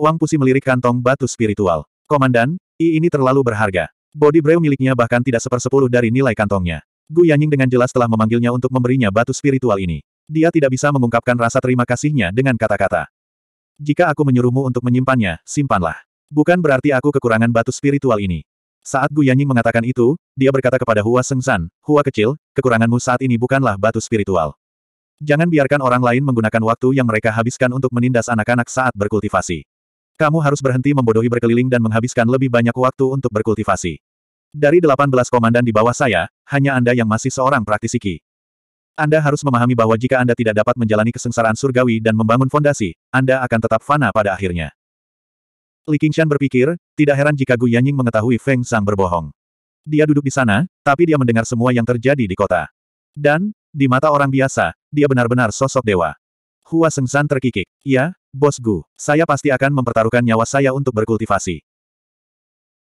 Wang Pusi melirik kantong batu spiritual. Komandan, I ini terlalu berharga. Body brew miliknya bahkan tidak sepersepuluh dari nilai kantongnya. Gu Yanying dengan jelas telah memanggilnya untuk memberinya batu spiritual ini. Dia tidak bisa mengungkapkan rasa terima kasihnya dengan kata-kata. Jika aku menyuruhmu untuk menyimpannya, simpanlah. Bukan berarti aku kekurangan batu spiritual ini. Saat Gu Yanying mengatakan itu, dia berkata kepada Hua Sengsan, Hua kecil, kekuranganmu saat ini bukanlah batu spiritual. Jangan biarkan orang lain menggunakan waktu yang mereka habiskan untuk menindas anak-anak saat berkultivasi. Kamu harus berhenti membodohi berkeliling dan menghabiskan lebih banyak waktu untuk berkultivasi. Dari 18 komandan di bawah saya, hanya Anda yang masih seorang praktisi Qi. Anda harus memahami bahwa jika Anda tidak dapat menjalani kesengsaraan surgawi dan membangun fondasi, Anda akan tetap fana pada akhirnya. Li Qingshan berpikir, tidak heran jika Gu Yanying mengetahui Feng Sang berbohong. Dia duduk di sana, tapi dia mendengar semua yang terjadi di kota. Dan, di mata orang biasa, dia benar-benar sosok dewa. Hua Sengsan terkikik. Ya, Bos Gu, saya pasti akan mempertaruhkan nyawa saya untuk berkultivasi.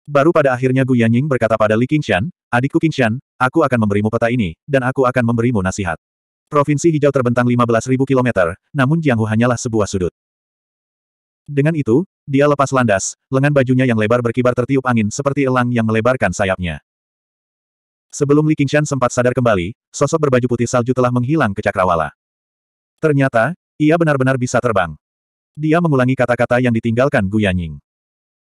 Baru pada akhirnya Gu Yanying berkata pada Li Qingshan, adikku Qingshan, aku akan memberimu peta ini, dan aku akan memberimu nasihat. Provinsi hijau terbentang 15.000 km, namun Jianghu hanyalah sebuah sudut. Dengan itu, dia lepas landas, lengan bajunya yang lebar berkibar tertiup angin seperti elang yang melebarkan sayapnya. Sebelum Li Qingshan sempat sadar kembali, sosok berbaju putih salju telah menghilang ke cakrawala. Ternyata, ia benar-benar bisa terbang. Dia mengulangi kata-kata yang ditinggalkan Gu Yanying.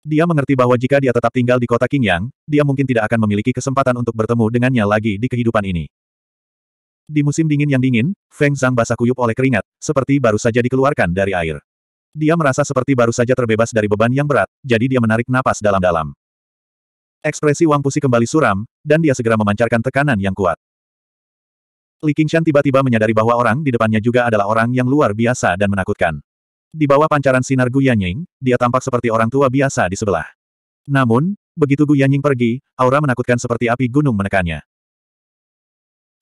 Dia mengerti bahwa jika dia tetap tinggal di kota Qingyang, dia mungkin tidak akan memiliki kesempatan untuk bertemu dengannya lagi di kehidupan ini. Di musim dingin yang dingin, Feng Zhang basah kuyup oleh keringat, seperti baru saja dikeluarkan dari air. Dia merasa seperti baru saja terbebas dari beban yang berat, jadi dia menarik napas dalam-dalam. Ekspresi Wang Pusi kembali suram, dan dia segera memancarkan tekanan yang kuat. Li Qingshan tiba-tiba menyadari bahwa orang di depannya juga adalah orang yang luar biasa dan menakutkan. Di bawah pancaran sinar Gu Yanying, dia tampak seperti orang tua biasa di sebelah. Namun, begitu Gu Yanying pergi, aura menakutkan seperti api gunung menekannya.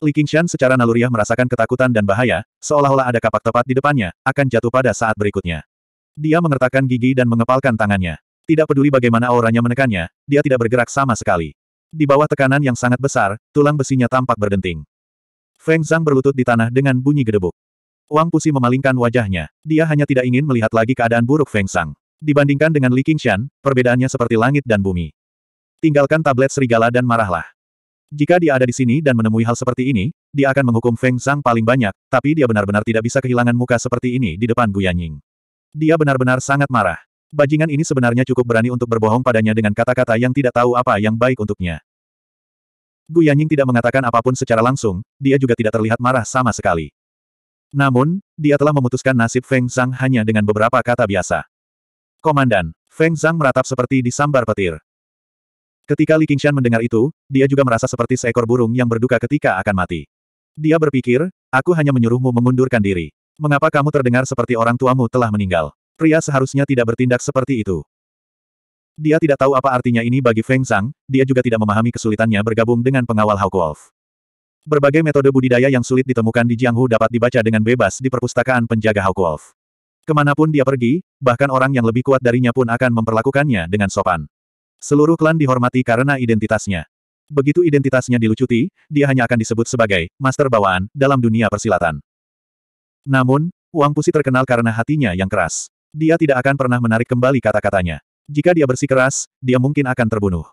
Li Qingshan secara naluriah merasakan ketakutan dan bahaya, seolah-olah ada kapak tepat di depannya, akan jatuh pada saat berikutnya. Dia mengertakkan gigi dan mengepalkan tangannya. Tidak peduli bagaimana auranya menekannya, dia tidak bergerak sama sekali. Di bawah tekanan yang sangat besar, tulang besinya tampak berdenting. Feng Zhang berlutut di tanah dengan bunyi gedebuk. Wang Pusi memalingkan wajahnya. Dia hanya tidak ingin melihat lagi keadaan buruk Feng Sang. Dibandingkan dengan Li Qingshan, perbedaannya seperti langit dan bumi. Tinggalkan tablet serigala dan marahlah. Jika dia ada di sini dan menemui hal seperti ini, dia akan menghukum Feng Sang paling banyak, tapi dia benar-benar tidak bisa kehilangan muka seperti ini di depan Guyanying. Dia benar-benar sangat marah. Bajingan ini sebenarnya cukup berani untuk berbohong padanya dengan kata-kata yang tidak tahu apa yang baik untuknya. Gu Yanying tidak mengatakan apapun secara langsung, dia juga tidak terlihat marah sama sekali. Namun, dia telah memutuskan nasib Feng Zhang hanya dengan beberapa kata biasa. Komandan, Feng Zhang meratap seperti disambar petir. Ketika Li Qingshan mendengar itu, dia juga merasa seperti seekor burung yang berduka ketika akan mati. Dia berpikir, aku hanya menyuruhmu mengundurkan diri. Mengapa kamu terdengar seperti orang tuamu telah meninggal? Pria seharusnya tidak bertindak seperti itu. Dia tidak tahu apa artinya ini bagi Feng Zhang, dia juga tidak memahami kesulitannya bergabung dengan pengawal Hawk Wolf. Berbagai metode budidaya yang sulit ditemukan di Jianghu dapat dibaca dengan bebas di perpustakaan penjaga Hawk Wolf. Kemanapun dia pergi, bahkan orang yang lebih kuat darinya pun akan memperlakukannya dengan sopan. Seluruh klan dihormati karena identitasnya. Begitu identitasnya dilucuti, dia hanya akan disebut sebagai master bawaan dalam dunia persilatan. Namun, Wang Pusi terkenal karena hatinya yang keras. Dia tidak akan pernah menarik kembali kata-katanya. Jika dia bersikeras, dia mungkin akan terbunuh.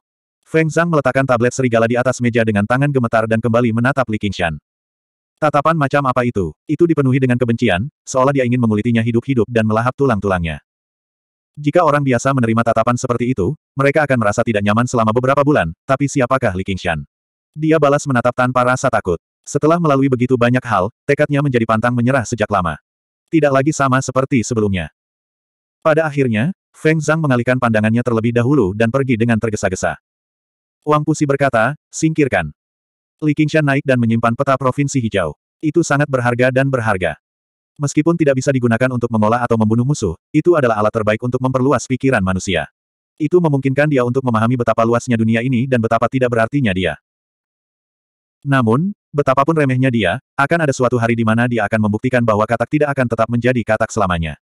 Feng Zhang meletakkan tablet serigala di atas meja dengan tangan gemetar dan kembali menatap Li Qingshan. Tatapan macam apa itu? Itu dipenuhi dengan kebencian, seolah dia ingin mengulitinya hidup-hidup dan melahap tulang-tulangnya. Jika orang biasa menerima tatapan seperti itu, mereka akan merasa tidak nyaman selama beberapa bulan, tapi siapakah Li Qingshan? Dia balas menatap tanpa rasa takut. Setelah melalui begitu banyak hal, tekadnya menjadi pantang menyerah sejak lama. Tidak lagi sama seperti sebelumnya. Pada akhirnya, Feng Zhang mengalihkan pandangannya terlebih dahulu dan pergi dengan tergesa-gesa. Wang Pusi berkata, singkirkan. Li Qingshan naik dan menyimpan peta Provinsi Hijau. Itu sangat berharga dan berharga. Meskipun tidak bisa digunakan untuk mengolah atau membunuh musuh, itu adalah alat terbaik untuk memperluas pikiran manusia. Itu memungkinkan dia untuk memahami betapa luasnya dunia ini dan betapa tidak berartinya dia. Namun, betapapun remehnya dia, akan ada suatu hari di mana dia akan membuktikan bahwa katak tidak akan tetap menjadi katak selamanya.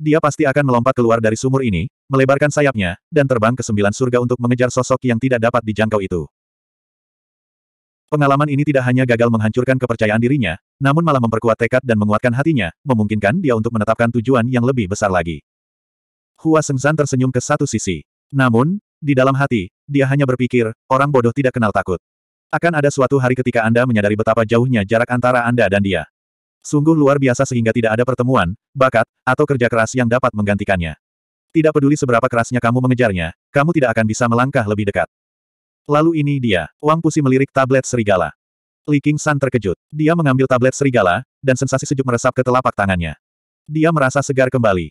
Dia pasti akan melompat keluar dari sumur ini, melebarkan sayapnya, dan terbang ke sembilan surga untuk mengejar sosok yang tidak dapat dijangkau itu. Pengalaman ini tidak hanya gagal menghancurkan kepercayaan dirinya, namun malah memperkuat tekad dan menguatkan hatinya, memungkinkan dia untuk menetapkan tujuan yang lebih besar lagi. Hua Sengsan tersenyum ke satu sisi. Namun, di dalam hati, dia hanya berpikir, orang bodoh tidak kenal takut. Akan ada suatu hari ketika Anda menyadari betapa jauhnya jarak antara Anda dan dia. Sungguh luar biasa sehingga tidak ada pertemuan, bakat, atau kerja keras yang dapat menggantikannya. Tidak peduli seberapa kerasnya kamu mengejarnya, kamu tidak akan bisa melangkah lebih dekat. Lalu ini dia, Wang Pusi melirik tablet serigala. Li King San terkejut. Dia mengambil tablet serigala, dan sensasi sejuk meresap ke telapak tangannya. Dia merasa segar kembali.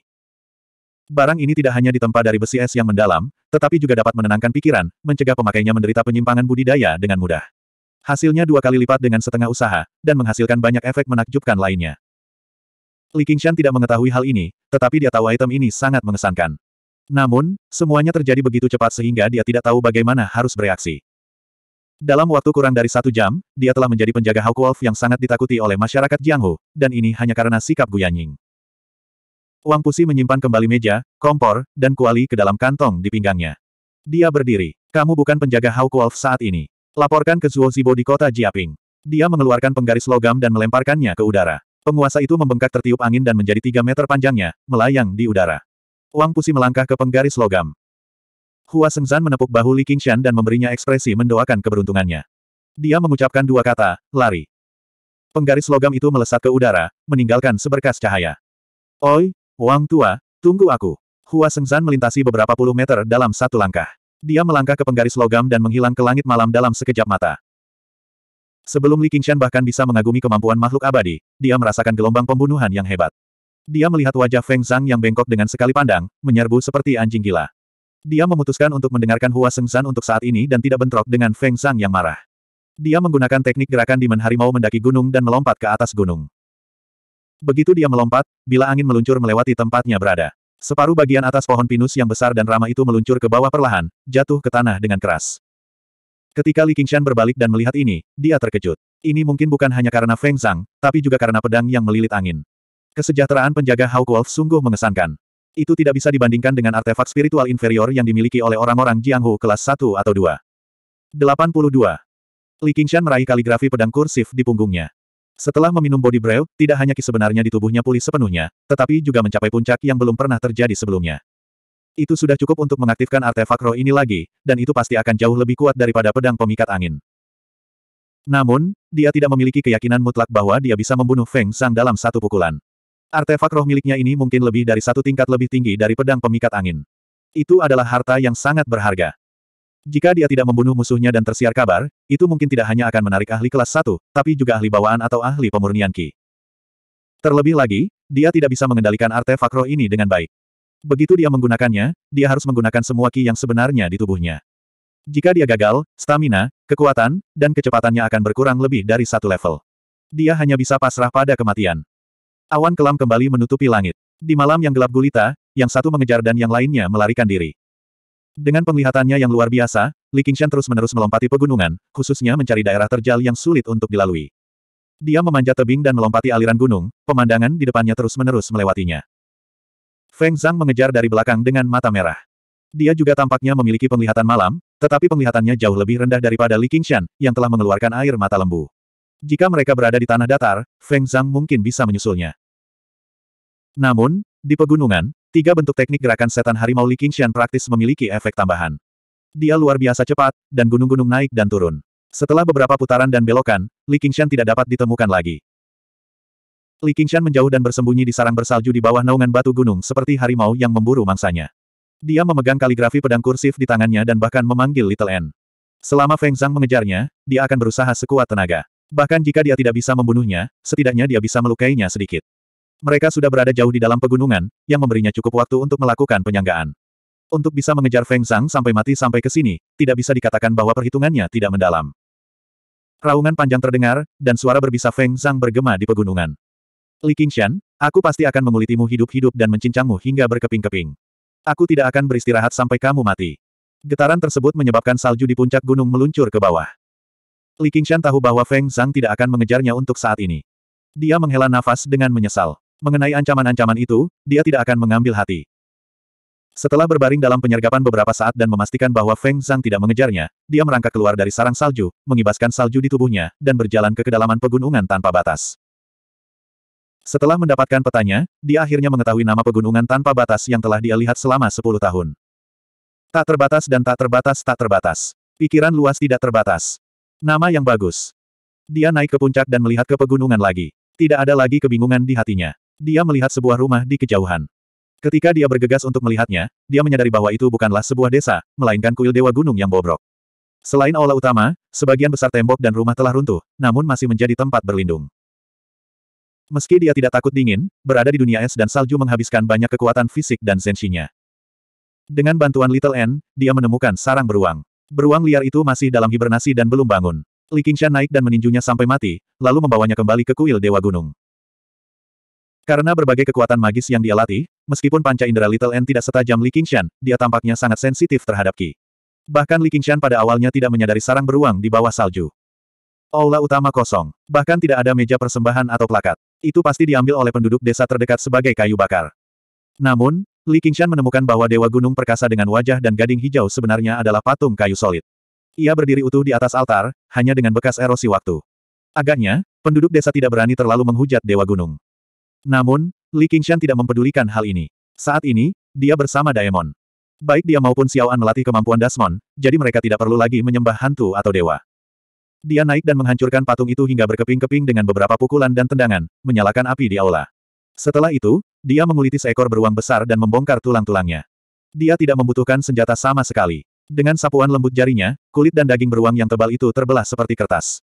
Barang ini tidak hanya ditempa dari besi es yang mendalam, tetapi juga dapat menenangkan pikiran, mencegah pemakainya menderita penyimpangan budidaya dengan mudah. Hasilnya dua kali lipat dengan setengah usaha, dan menghasilkan banyak efek menakjubkan lainnya. Li Qingshan tidak mengetahui hal ini, tetapi dia tahu item ini sangat mengesankan. Namun, semuanya terjadi begitu cepat sehingga dia tidak tahu bagaimana harus bereaksi. Dalam waktu kurang dari satu jam, dia telah menjadi penjaga Hawk Wolf yang sangat ditakuti oleh masyarakat Jianghu, dan ini hanya karena sikap Guyanying. Wang Pusi menyimpan kembali meja, kompor, dan kuali ke dalam kantong di pinggangnya. Dia berdiri. Kamu bukan penjaga Hawk Wolf saat ini. Laporkan ke Zuo Zibo di kota Jiaping. Dia mengeluarkan penggaris logam dan melemparkannya ke udara. Penguasa itu membengkak tertiup angin dan menjadi tiga meter panjangnya, melayang di udara. Wang Pusi melangkah ke penggaris logam. Hua Sengzan menepuk bahu Li Qingshan dan memberinya ekspresi mendoakan keberuntungannya. Dia mengucapkan dua kata, lari. Penggaris logam itu melesat ke udara, meninggalkan seberkas cahaya. Oi, Wang Tua, tunggu aku. Hua Sengzan melintasi beberapa puluh meter dalam satu langkah. Dia melangkah ke penggaris logam dan menghilang ke langit malam dalam sekejap mata. Sebelum Li Qingshan bahkan bisa mengagumi kemampuan makhluk abadi, dia merasakan gelombang pembunuhan yang hebat. Dia melihat wajah Feng Zhang yang bengkok dengan sekali pandang, menyerbu seperti anjing gila. Dia memutuskan untuk mendengarkan Hua Seng untuk saat ini dan tidak bentrok dengan Feng Zhang yang marah. Dia menggunakan teknik gerakan di Harimau mendaki gunung dan melompat ke atas gunung. Begitu dia melompat, bila angin meluncur melewati tempatnya berada. Separuh bagian atas pohon pinus yang besar dan ramah itu meluncur ke bawah perlahan, jatuh ke tanah dengan keras. Ketika Li Qingshan berbalik dan melihat ini, dia terkejut. Ini mungkin bukan hanya karena Feng Zhang, tapi juga karena pedang yang melilit angin. Kesejahteraan penjaga Hawk Wolf sungguh mengesankan. Itu tidak bisa dibandingkan dengan artefak spiritual inferior yang dimiliki oleh orang-orang Jianghu kelas 1 atau 2. 82. Li Qingshan meraih kaligrafi pedang kursif di punggungnya. Setelah meminum body brew, tidak hanya ki sebenarnya di tubuhnya pulih sepenuhnya, tetapi juga mencapai puncak yang belum pernah terjadi sebelumnya. Itu sudah cukup untuk mengaktifkan artefak roh ini lagi, dan itu pasti akan jauh lebih kuat daripada pedang pemikat angin. Namun, dia tidak memiliki keyakinan mutlak bahwa dia bisa membunuh Feng Sang dalam satu pukulan. Artefak roh miliknya ini mungkin lebih dari satu tingkat lebih tinggi dari pedang pemikat angin. Itu adalah harta yang sangat berharga. Jika dia tidak membunuh musuhnya dan tersiar kabar, itu mungkin tidak hanya akan menarik ahli kelas satu, tapi juga ahli bawaan atau ahli pemurnian Ki. Terlebih lagi, dia tidak bisa mengendalikan artefak roh ini dengan baik. Begitu dia menggunakannya, dia harus menggunakan semua Ki yang sebenarnya di tubuhnya. Jika dia gagal, stamina, kekuatan, dan kecepatannya akan berkurang lebih dari satu level. Dia hanya bisa pasrah pada kematian. Awan kelam kembali menutupi langit. Di malam yang gelap gulita, yang satu mengejar dan yang lainnya melarikan diri. Dengan penglihatannya yang luar biasa, Li Qingshan terus-menerus melompati pegunungan, khususnya mencari daerah terjal yang sulit untuk dilalui. Dia memanjat tebing dan melompati aliran gunung, pemandangan di depannya terus-menerus melewatinya. Feng Zhang mengejar dari belakang dengan mata merah. Dia juga tampaknya memiliki penglihatan malam, tetapi penglihatannya jauh lebih rendah daripada Li Qingshan, yang telah mengeluarkan air mata lembu. Jika mereka berada di tanah datar, Feng Zhang mungkin bisa menyusulnya. Namun, di pegunungan, Tiga bentuk teknik gerakan setan harimau Li Qingxian praktis memiliki efek tambahan. Dia luar biasa cepat, dan gunung-gunung naik dan turun. Setelah beberapa putaran dan belokan, Li Qingxian tidak dapat ditemukan lagi. Li Qingxian menjauh dan bersembunyi di sarang bersalju di bawah naungan batu gunung seperti harimau yang memburu mangsanya. Dia memegang kaligrafi pedang kursif di tangannya dan bahkan memanggil Little N. Selama Feng Zhang mengejarnya, dia akan berusaha sekuat tenaga. Bahkan jika dia tidak bisa membunuhnya, setidaknya dia bisa melukainya sedikit. Mereka sudah berada jauh di dalam pegunungan, yang memberinya cukup waktu untuk melakukan penyanggaan. Untuk bisa mengejar Feng Zhang sampai mati sampai ke sini, tidak bisa dikatakan bahwa perhitungannya tidak mendalam. Raungan panjang terdengar, dan suara berbisa Feng Zhang bergema di pegunungan. Li Qingshan, aku pasti akan mengulitimu hidup-hidup dan mencincangmu hingga berkeping-keping. Aku tidak akan beristirahat sampai kamu mati. Getaran tersebut menyebabkan salju di puncak gunung meluncur ke bawah. Li Qingshan tahu bahwa Feng Zhang tidak akan mengejarnya untuk saat ini. Dia menghela nafas dengan menyesal. Mengenai ancaman-ancaman itu, dia tidak akan mengambil hati. Setelah berbaring dalam penyergapan beberapa saat dan memastikan bahwa Feng Zhang tidak mengejarnya, dia merangkak keluar dari sarang salju, mengibaskan salju di tubuhnya, dan berjalan ke kedalaman pegunungan tanpa batas. Setelah mendapatkan petanya, dia akhirnya mengetahui nama pegunungan tanpa batas yang telah dia lihat selama 10 tahun. Tak terbatas dan tak terbatas tak terbatas. Pikiran luas tidak terbatas. Nama yang bagus. Dia naik ke puncak dan melihat ke pegunungan lagi. Tidak ada lagi kebingungan di hatinya. Dia melihat sebuah rumah di kejauhan. Ketika dia bergegas untuk melihatnya, dia menyadari bahwa itu bukanlah sebuah desa, melainkan kuil dewa gunung yang bobrok. Selain aula utama, sebagian besar tembok dan rumah telah runtuh, namun masih menjadi tempat berlindung. Meski dia tidak takut dingin, berada di dunia es dan salju menghabiskan banyak kekuatan fisik dan sensinya. Dengan bantuan Little N, dia menemukan sarang beruang. Beruang liar itu masih dalam hibernasi dan belum bangun. Li Qingshan naik dan meninjunya sampai mati, lalu membawanya kembali ke kuil Dewa Gunung. Karena berbagai kekuatan magis yang dia latih, meskipun panca indera Little N tidak setajam Li Qingshan, dia tampaknya sangat sensitif terhadap Qi. Bahkan Li Qingshan pada awalnya tidak menyadari sarang beruang di bawah salju. Aula utama kosong. Bahkan tidak ada meja persembahan atau plakat. Itu pasti diambil oleh penduduk desa terdekat sebagai kayu bakar. Namun, Li Qingshan menemukan bahwa Dewa Gunung Perkasa dengan wajah dan gading hijau sebenarnya adalah patung kayu solid. Ia berdiri utuh di atas altar, hanya dengan bekas erosi waktu. Agaknya, penduduk desa tidak berani terlalu menghujat Dewa Gunung. Namun, Li Qingshan tidak mempedulikan hal ini. Saat ini, dia bersama Daemon. Baik dia maupun Xiaoan melatih kemampuan Dasmon, jadi mereka tidak perlu lagi menyembah hantu atau dewa. Dia naik dan menghancurkan patung itu hingga berkeping-keping dengan beberapa pukulan dan tendangan, menyalakan api di aula. Setelah itu, dia menguliti seekor beruang besar dan membongkar tulang-tulangnya. Dia tidak membutuhkan senjata sama sekali. Dengan sapuan lembut jarinya, kulit dan daging beruang yang tebal itu terbelah seperti kertas.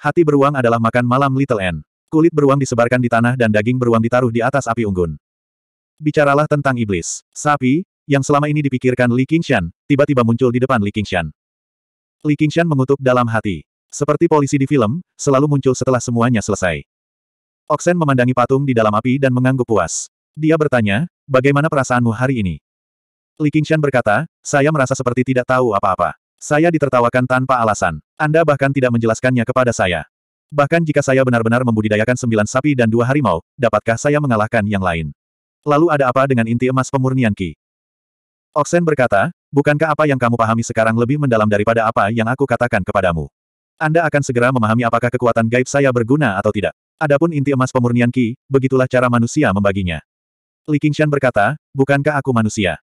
Hati beruang adalah makan malam Little N. Kulit beruang disebarkan di tanah dan daging beruang ditaruh di atas api unggun. Bicaralah tentang iblis. Sapi, yang selama ini dipikirkan Li Qingshan, tiba-tiba muncul di depan Li Qingshan. Li Qingshan mengutuk dalam hati. Seperti polisi di film, selalu muncul setelah semuanya selesai. Oksen memandangi patung di dalam api dan mengangguk puas. Dia bertanya, bagaimana perasaanmu hari ini? Li Qingshan berkata, saya merasa seperti tidak tahu apa-apa. Saya ditertawakan tanpa alasan. Anda bahkan tidak menjelaskannya kepada saya. Bahkan jika saya benar-benar membudidayakan sembilan sapi dan dua harimau, dapatkah saya mengalahkan yang lain? Lalu ada apa dengan inti emas pemurnian Ki? Oksen berkata, bukankah apa yang kamu pahami sekarang lebih mendalam daripada apa yang aku katakan kepadamu? Anda akan segera memahami apakah kekuatan gaib saya berguna atau tidak. Adapun inti emas pemurnian Ki, begitulah cara manusia membaginya. Li Qingshan berkata, bukankah aku manusia?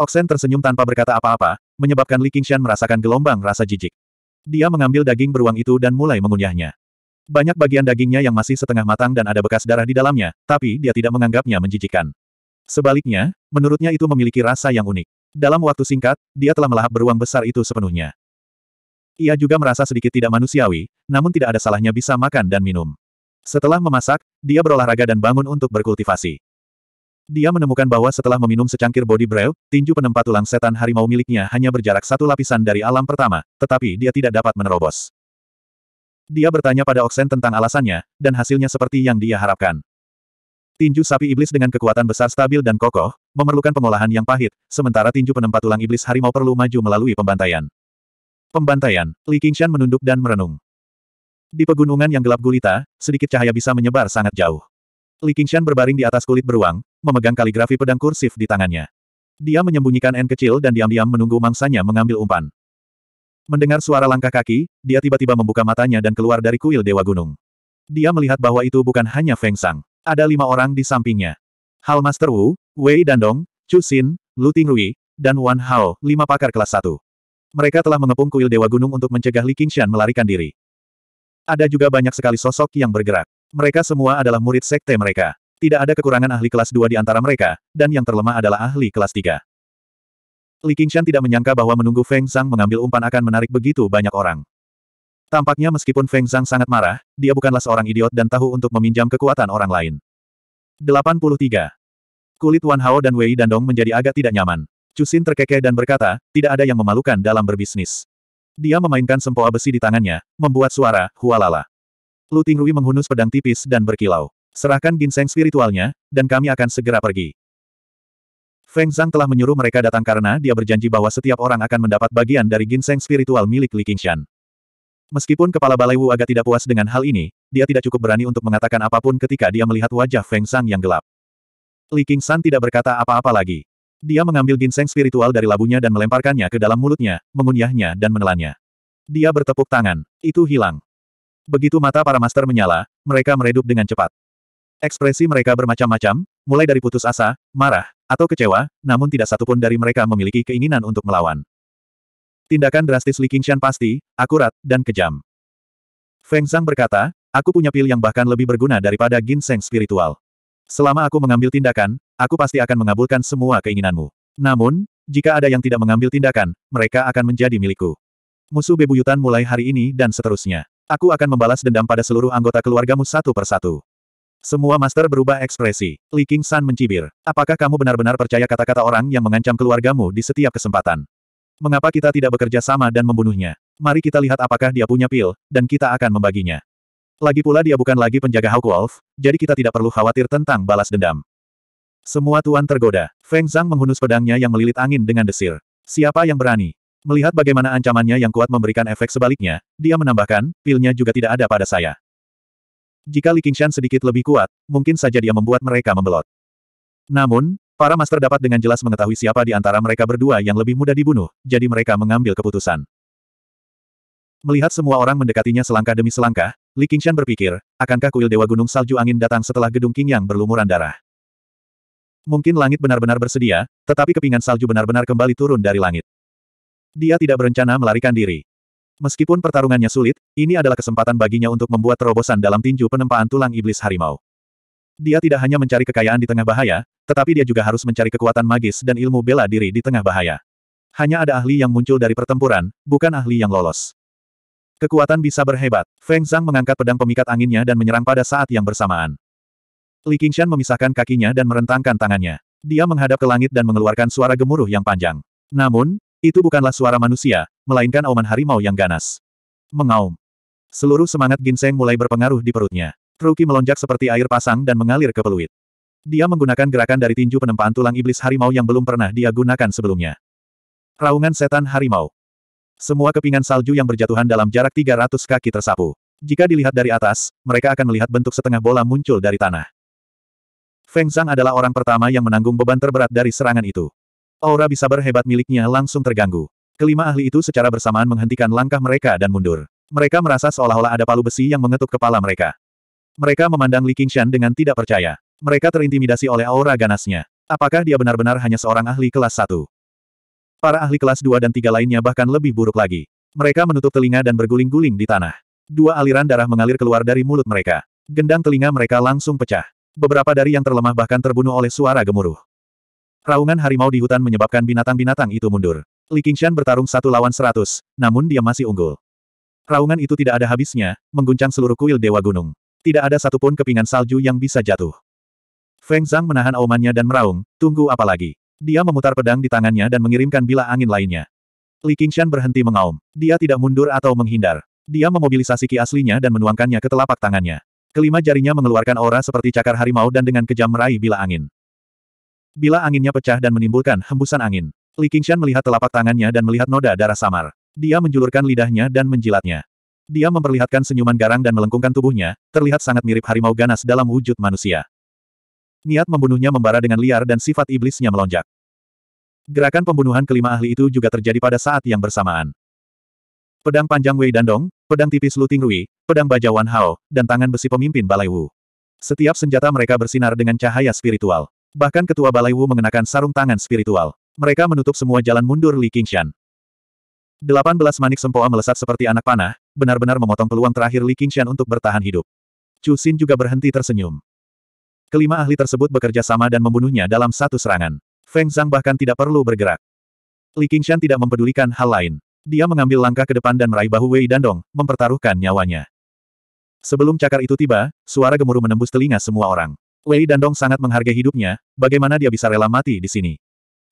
Oksen tersenyum tanpa berkata apa-apa, menyebabkan Li Qingshan merasakan gelombang rasa jijik. Dia mengambil daging beruang itu dan mulai mengunyahnya. Banyak bagian dagingnya yang masih setengah matang dan ada bekas darah di dalamnya, tapi dia tidak menganggapnya menjijikan. Sebaliknya, menurutnya itu memiliki rasa yang unik. Dalam waktu singkat, dia telah melahap beruang besar itu sepenuhnya. Ia juga merasa sedikit tidak manusiawi, namun tidak ada salahnya bisa makan dan minum. Setelah memasak, dia berolahraga dan bangun untuk berkultivasi. Dia menemukan bahwa setelah meminum secangkir body brew, tinju penempat tulang setan harimau miliknya hanya berjarak satu lapisan dari alam pertama, tetapi dia tidak dapat menerobos. Dia bertanya pada Oksen tentang alasannya, dan hasilnya seperti yang dia harapkan. Tinju sapi iblis dengan kekuatan besar stabil dan kokoh, memerlukan pengolahan yang pahit, sementara tinju penempat tulang iblis harimau perlu maju melalui pembantaian. Pembantaian, Li Qingshan menunduk dan merenung. Di pegunungan yang gelap gulita, sedikit cahaya bisa menyebar sangat jauh. Li Qingshan berbaring di atas kulit beruang, memegang kaligrafi pedang kursif di tangannya. Dia menyembunyikan N kecil dan diam-diam menunggu mangsanya mengambil umpan. Mendengar suara langkah kaki, dia tiba-tiba membuka matanya dan keluar dari kuil Dewa Gunung. Dia melihat bahwa itu bukan hanya Feng Sang. Ada lima orang di sampingnya. Hal Master Wu, Wei Dandong, Chu Xin, Lu Tingrui, dan Wan Hao, lima pakar kelas satu. Mereka telah mengepung kuil Dewa Gunung untuk mencegah Li Qingshan melarikan diri. Ada juga banyak sekali sosok yang bergerak. Mereka semua adalah murid sekte mereka. Tidak ada kekurangan ahli kelas 2 di antara mereka, dan yang terlemah adalah ahli kelas 3. Li Qingshan tidak menyangka bahwa menunggu Feng Zhang mengambil umpan akan menarik begitu banyak orang. Tampaknya meskipun Feng Zhang sangat marah, dia bukanlah seorang idiot dan tahu untuk meminjam kekuatan orang lain. 83. Kulit Wan Hao dan Wei Dandong menjadi agak tidak nyaman. Cusin terkekeh dan berkata, tidak ada yang memalukan dalam berbisnis. Dia memainkan sempoa besi di tangannya, membuat suara, hualala. Lu Rui menghunus pedang tipis dan berkilau. Serahkan ginseng spiritualnya, dan kami akan segera pergi. Feng Zhang telah menyuruh mereka datang karena dia berjanji bahwa setiap orang akan mendapat bagian dari ginseng spiritual milik Li Qingshan. Meskipun kepala Balai Wu agak tidak puas dengan hal ini, dia tidak cukup berani untuk mengatakan apapun ketika dia melihat wajah Feng Zhang yang gelap. Li Qingshan tidak berkata apa-apa lagi. Dia mengambil ginseng spiritual dari labunya dan melemparkannya ke dalam mulutnya, mengunyahnya dan menelannya. Dia bertepuk tangan. Itu hilang. Begitu mata para master menyala, mereka meredup dengan cepat. Ekspresi mereka bermacam-macam, mulai dari putus asa, marah, atau kecewa, namun tidak satupun dari mereka memiliki keinginan untuk melawan. Tindakan drastis Li Qingshan pasti, akurat, dan kejam. Feng Zhang berkata, aku punya pil yang bahkan lebih berguna daripada ginseng spiritual. Selama aku mengambil tindakan, aku pasti akan mengabulkan semua keinginanmu. Namun, jika ada yang tidak mengambil tindakan, mereka akan menjadi milikku. Musuh bebuyutan mulai hari ini dan seterusnya. Aku akan membalas dendam pada seluruh anggota keluargamu satu persatu. Semua master berubah ekspresi. Li King San mencibir. Apakah kamu benar-benar percaya kata-kata orang yang mengancam keluargamu di setiap kesempatan? Mengapa kita tidak bekerja sama dan membunuhnya? Mari kita lihat apakah dia punya pil, dan kita akan membaginya. Lagi pula dia bukan lagi penjaga Hawk Wolf, jadi kita tidak perlu khawatir tentang balas dendam. Semua tuan tergoda. Feng Zhang menghunus pedangnya yang melilit angin dengan desir. Siapa yang berani? Melihat bagaimana ancamannya yang kuat memberikan efek sebaliknya, dia menambahkan, pilnya juga tidak ada pada saya. Jika Li Qingshan sedikit lebih kuat, mungkin saja dia membuat mereka membelot. Namun, para master dapat dengan jelas mengetahui siapa di antara mereka berdua yang lebih mudah dibunuh, jadi mereka mengambil keputusan. Melihat semua orang mendekatinya selangkah demi selangkah, Li Qingshan berpikir, akankah kuil Dewa Gunung Salju Angin datang setelah gedung King yang berlumuran darah? Mungkin langit benar-benar bersedia, tetapi kepingan salju benar-benar kembali turun dari langit. Dia tidak berencana melarikan diri. Meskipun pertarungannya sulit, ini adalah kesempatan baginya untuk membuat terobosan dalam tinju penempaan tulang iblis harimau. Dia tidak hanya mencari kekayaan di tengah bahaya, tetapi dia juga harus mencari kekuatan magis dan ilmu bela diri di tengah bahaya. Hanya ada ahli yang muncul dari pertempuran, bukan ahli yang lolos. Kekuatan bisa berhebat. Feng Zhang mengangkat pedang pemikat anginnya dan menyerang pada saat yang bersamaan. Li Qingshan memisahkan kakinya dan merentangkan tangannya. Dia menghadap ke langit dan mengeluarkan suara gemuruh yang panjang. Namun, itu bukanlah suara manusia, melainkan auman harimau yang ganas. Mengaum. Seluruh semangat ginseng mulai berpengaruh di perutnya. Ruki melonjak seperti air pasang dan mengalir ke peluit. Dia menggunakan gerakan dari tinju penempaan tulang iblis harimau yang belum pernah dia gunakan sebelumnya. Raungan setan harimau. Semua kepingan salju yang berjatuhan dalam jarak 300 kaki tersapu. Jika dilihat dari atas, mereka akan melihat bentuk setengah bola muncul dari tanah. Feng Zhang adalah orang pertama yang menanggung beban terberat dari serangan itu. Aura bisa berhebat miliknya langsung terganggu. Kelima ahli itu secara bersamaan menghentikan langkah mereka dan mundur. Mereka merasa seolah-olah ada palu besi yang mengetuk kepala mereka. Mereka memandang Li Qingshan dengan tidak percaya. Mereka terintimidasi oleh aura ganasnya. Apakah dia benar-benar hanya seorang ahli kelas satu? Para ahli kelas dua dan tiga lainnya bahkan lebih buruk lagi. Mereka menutup telinga dan berguling-guling di tanah. Dua aliran darah mengalir keluar dari mulut mereka. Gendang telinga mereka langsung pecah. Beberapa dari yang terlemah bahkan terbunuh oleh suara gemuruh. Raungan harimau di hutan menyebabkan binatang-binatang itu mundur. Li Qingshan bertarung satu lawan seratus, namun dia masih unggul. Raungan itu tidak ada habisnya, mengguncang seluruh kuil Dewa Gunung. Tidak ada satupun kepingan salju yang bisa jatuh. Feng Zhang menahan aumannya dan meraung, tunggu apa lagi. Dia memutar pedang di tangannya dan mengirimkan bila angin lainnya. Li Qingshan berhenti mengaum. Dia tidak mundur atau menghindar. Dia memobilisasi ki aslinya dan menuangkannya ke telapak tangannya. Kelima jarinya mengeluarkan aura seperti cakar harimau dan dengan kejam meraih bila angin. Bila anginnya pecah dan menimbulkan hembusan angin. Li Qingshan melihat telapak tangannya dan melihat noda darah samar. Dia menjulurkan lidahnya dan menjilatnya. Dia memperlihatkan senyuman garang dan melengkungkan tubuhnya, terlihat sangat mirip harimau ganas dalam wujud manusia. Niat membunuhnya membara dengan liar dan sifat iblisnya melonjak. Gerakan pembunuhan kelima ahli itu juga terjadi pada saat yang bersamaan. Pedang panjang Wei Dandong, pedang tipis Lu Tingrui, pedang baja Wan Hao, dan tangan besi pemimpin Balai Wu. Setiap senjata mereka bersinar dengan cahaya spiritual. Bahkan ketua Balai Wu mengenakan sarung tangan spiritual. Mereka menutup semua jalan mundur Li Qingshan. Delapan belas manik sempoa melesat seperti anak panah, benar-benar memotong peluang terakhir Li Qingshan untuk bertahan hidup. Chu Xin juga berhenti tersenyum. Kelima ahli tersebut bekerja sama dan membunuhnya dalam satu serangan. Feng Zhang bahkan tidak perlu bergerak. Li Qingshan tidak mempedulikan hal lain. Dia mengambil langkah ke depan dan meraih bahu Wei Dandong, mempertaruhkan nyawanya. Sebelum cakar itu tiba, suara gemuruh menembus telinga semua orang. Wei Dandong sangat menghargai hidupnya, bagaimana dia bisa rela mati di sini.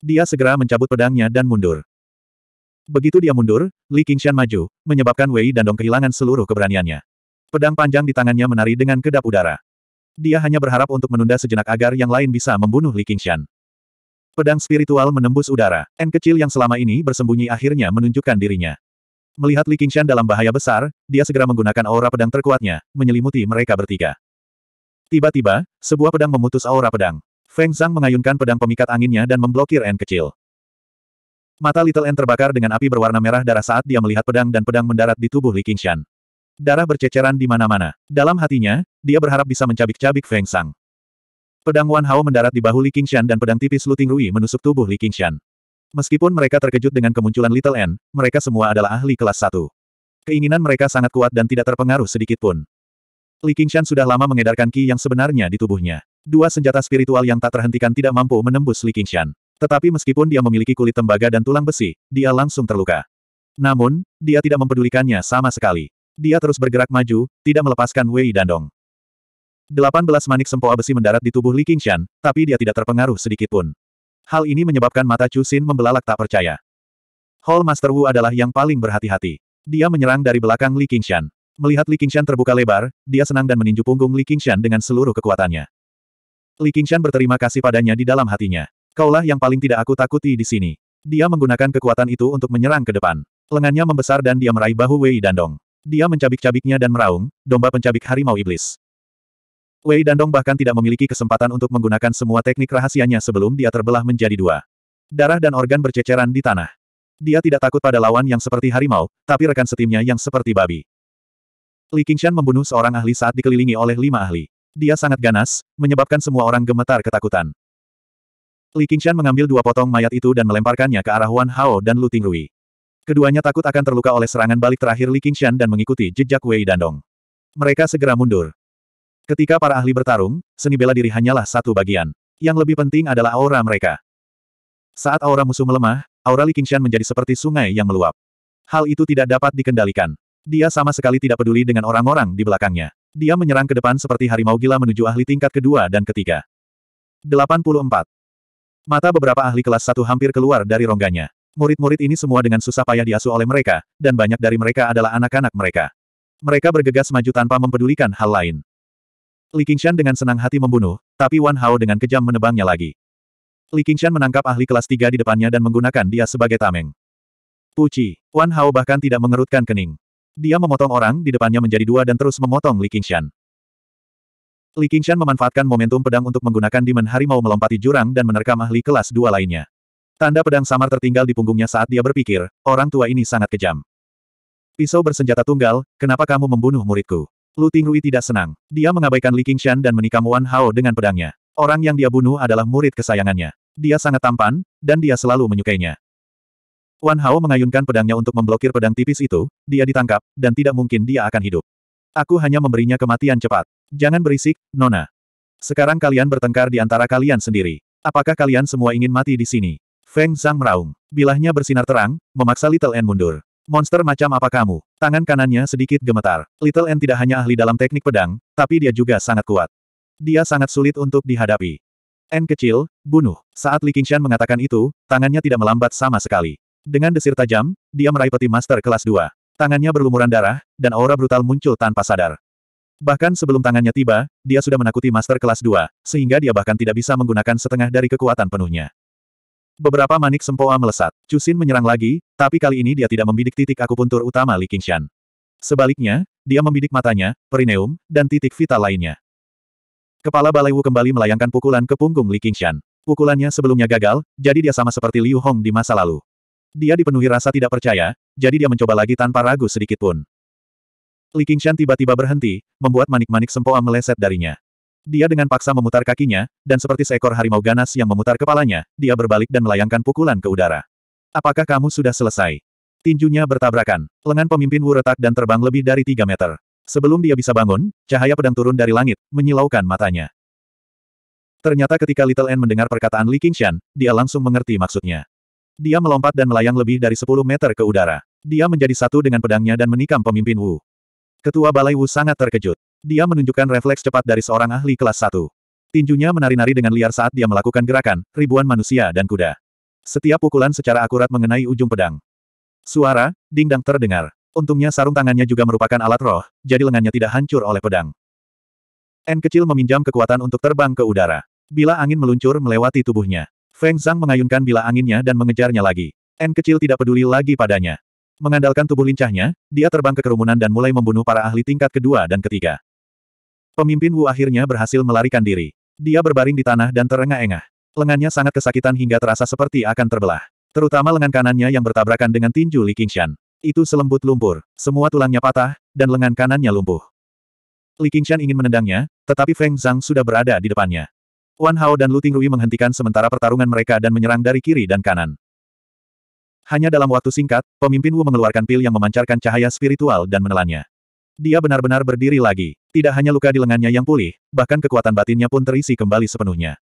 Dia segera mencabut pedangnya dan mundur. Begitu dia mundur, Li Qingshan maju, menyebabkan Wei Dandong kehilangan seluruh keberaniannya. Pedang panjang di tangannya menari dengan kedap udara. Dia hanya berharap untuk menunda sejenak agar yang lain bisa membunuh Li Qingshan. Pedang spiritual menembus udara. N kecil yang selama ini bersembunyi akhirnya menunjukkan dirinya. Melihat Li Qingshan dalam bahaya besar, dia segera menggunakan aura pedang terkuatnya, menyelimuti mereka bertiga. Tiba-tiba, sebuah pedang memutus aura pedang. Feng Zhang mengayunkan pedang pemikat anginnya dan memblokir N kecil. Mata Little N terbakar dengan api berwarna merah darah saat dia melihat pedang dan pedang mendarat di tubuh Li Qingshan. Darah berceceran di mana-mana. Dalam hatinya, dia berharap bisa mencabik-cabik Feng Zhang. Pedang Wan Hao mendarat di bahu Li Qingshan dan pedang tipis Luting Rui menusuk tubuh Li Qingshan. Meskipun mereka terkejut dengan kemunculan Little N, mereka semua adalah ahli kelas 1. Keinginan mereka sangat kuat dan tidak terpengaruh sedikitpun. Li Qingshan sudah lama mengedarkan Ki yang sebenarnya di tubuhnya. Dua senjata spiritual yang tak terhentikan tidak mampu menembus Li Qingshan. Tetapi meskipun dia memiliki kulit tembaga dan tulang besi, dia langsung terluka. Namun, dia tidak mempedulikannya sama sekali. Dia terus bergerak maju, tidak melepaskan Wei Dandong. 18 manik sempoa besi mendarat di tubuh Li Qingshan, tapi dia tidak terpengaruh sedikit pun. Hal ini menyebabkan mata Chu Xin membelalak tak percaya. Hall Master Wu adalah yang paling berhati-hati. Dia menyerang dari belakang Li Qingshan. Melihat Li Qingshan terbuka lebar, dia senang dan meninju punggung Li Qingshan dengan seluruh kekuatannya. Li Qingshan berterima kasih padanya di dalam hatinya. Kaulah yang paling tidak aku takuti di sini. Dia menggunakan kekuatan itu untuk menyerang ke depan. Lengannya membesar dan dia meraih bahu Wei Dandong. Dia mencabik-cabiknya dan meraung, domba pencabik harimau iblis. Wei Dandong bahkan tidak memiliki kesempatan untuk menggunakan semua teknik rahasianya sebelum dia terbelah menjadi dua. Darah dan organ berceceran di tanah. Dia tidak takut pada lawan yang seperti harimau, tapi rekan setimnya yang seperti babi. Li Qingshan membunuh seorang ahli saat dikelilingi oleh lima ahli. Dia sangat ganas, menyebabkan semua orang gemetar ketakutan. Li Qingshan mengambil dua potong mayat itu dan melemparkannya ke arah Wan Hao dan Lu Tingrui. Keduanya takut akan terluka oleh serangan balik terakhir Li Qingshan dan mengikuti jejak Wei Dandong. Mereka segera mundur. Ketika para ahli bertarung, seni bela diri hanyalah satu bagian. Yang lebih penting adalah aura mereka. Saat aura musuh melemah, aura Li Qingshan menjadi seperti sungai yang meluap. Hal itu tidak dapat dikendalikan. Dia sama sekali tidak peduli dengan orang-orang di belakangnya. Dia menyerang ke depan seperti harimau gila menuju ahli tingkat kedua dan ketiga. 84. Mata beberapa ahli kelas satu hampir keluar dari rongganya. Murid-murid ini semua dengan susah payah diasuh oleh mereka, dan banyak dari mereka adalah anak-anak mereka. Mereka bergegas maju tanpa mempedulikan hal lain. Li Qingshan dengan senang hati membunuh, tapi Wan Hao dengan kejam menebangnya lagi. Li Qingshan menangkap ahli kelas tiga di depannya dan menggunakan dia sebagai tameng. Puci, Wan Hao bahkan tidak mengerutkan kening. Dia memotong orang di depannya menjadi dua dan terus memotong Li Qingshan. Li Qingshan memanfaatkan momentum pedang untuk menggunakan Demon Harimau melompati jurang dan menerkam ahli kelas dua lainnya. Tanda pedang samar tertinggal di punggungnya saat dia berpikir, orang tua ini sangat kejam. Pisau bersenjata tunggal, kenapa kamu membunuh muridku? Lu Tingrui tidak senang. Dia mengabaikan Li Qingshan dan menikam Wan Hao dengan pedangnya. Orang yang dia bunuh adalah murid kesayangannya. Dia sangat tampan, dan dia selalu menyukainya. Wan Hao mengayunkan pedangnya untuk memblokir pedang tipis itu, dia ditangkap, dan tidak mungkin dia akan hidup. Aku hanya memberinya kematian cepat. Jangan berisik, Nona. Sekarang kalian bertengkar di antara kalian sendiri. Apakah kalian semua ingin mati di sini? Feng Zhang meraung. Bilahnya bersinar terang, memaksa Little N mundur. Monster macam apa kamu? Tangan kanannya sedikit gemetar. Little N tidak hanya ahli dalam teknik pedang, tapi dia juga sangat kuat. Dia sangat sulit untuk dihadapi. N kecil, bunuh. Saat Li Qingshan mengatakan itu, tangannya tidak melambat sama sekali. Dengan desir tajam, dia meraih peti master kelas 2. Tangannya berlumuran darah, dan aura brutal muncul tanpa sadar. Bahkan sebelum tangannya tiba, dia sudah menakuti master kelas 2, sehingga dia bahkan tidak bisa menggunakan setengah dari kekuatan penuhnya. Beberapa manik sempoa melesat. Cusin menyerang lagi, tapi kali ini dia tidak membidik titik akupuntur utama Li Qingshan. Sebaliknya, dia membidik matanya, perineum, dan titik vital lainnya. Kepala Balai Wu kembali melayangkan pukulan ke punggung Li Qingshan. Pukulannya sebelumnya gagal, jadi dia sama seperti Liu Hong di masa lalu. Dia dipenuhi rasa tidak percaya, jadi dia mencoba lagi tanpa ragu sedikit pun. Li Qingshan tiba-tiba berhenti, membuat manik-manik sempoa meleset darinya. Dia dengan paksa memutar kakinya, dan seperti seekor harimau ganas yang memutar kepalanya, dia berbalik dan melayangkan pukulan ke udara. Apakah kamu sudah selesai? Tinjunya bertabrakan. Lengan pemimpin Wu retak dan terbang lebih dari 3 meter. Sebelum dia bisa bangun, cahaya pedang turun dari langit, menyilaukan matanya. Ternyata ketika Little N mendengar perkataan Li Qingshan, dia langsung mengerti maksudnya. Dia melompat dan melayang lebih dari 10 meter ke udara. Dia menjadi satu dengan pedangnya dan menikam pemimpin Wu. Ketua Balai Wu sangat terkejut. Dia menunjukkan refleks cepat dari seorang ahli kelas 1. Tinjunya menari-nari dengan liar saat dia melakukan gerakan, ribuan manusia dan kuda. Setiap pukulan secara akurat mengenai ujung pedang. Suara, dingdang terdengar. Untungnya sarung tangannya juga merupakan alat roh, jadi lengannya tidak hancur oleh pedang. N kecil meminjam kekuatan untuk terbang ke udara. Bila angin meluncur melewati tubuhnya, Feng Zhang mengayunkan bila anginnya dan mengejarnya lagi. N kecil tidak peduli lagi padanya. Mengandalkan tubuh lincahnya, dia terbang ke kerumunan dan mulai membunuh para ahli tingkat kedua dan ketiga. Pemimpin Wu akhirnya berhasil melarikan diri. Dia berbaring di tanah dan terengah-engah. Lengannya sangat kesakitan hingga terasa seperti akan terbelah. Terutama lengan kanannya yang bertabrakan dengan tinju Li Qingshan. Itu selembut lumpur, semua tulangnya patah, dan lengan kanannya lumpuh. Li Qingshan ingin menendangnya, tetapi Feng Zhang sudah berada di depannya. Wan Hao dan Lu Tingrui menghentikan sementara pertarungan mereka dan menyerang dari kiri dan kanan. Hanya dalam waktu singkat, pemimpin Wu mengeluarkan pil yang memancarkan cahaya spiritual dan menelannya. Dia benar-benar berdiri lagi. Tidak hanya luka di lengannya yang pulih, bahkan kekuatan batinnya pun terisi kembali sepenuhnya.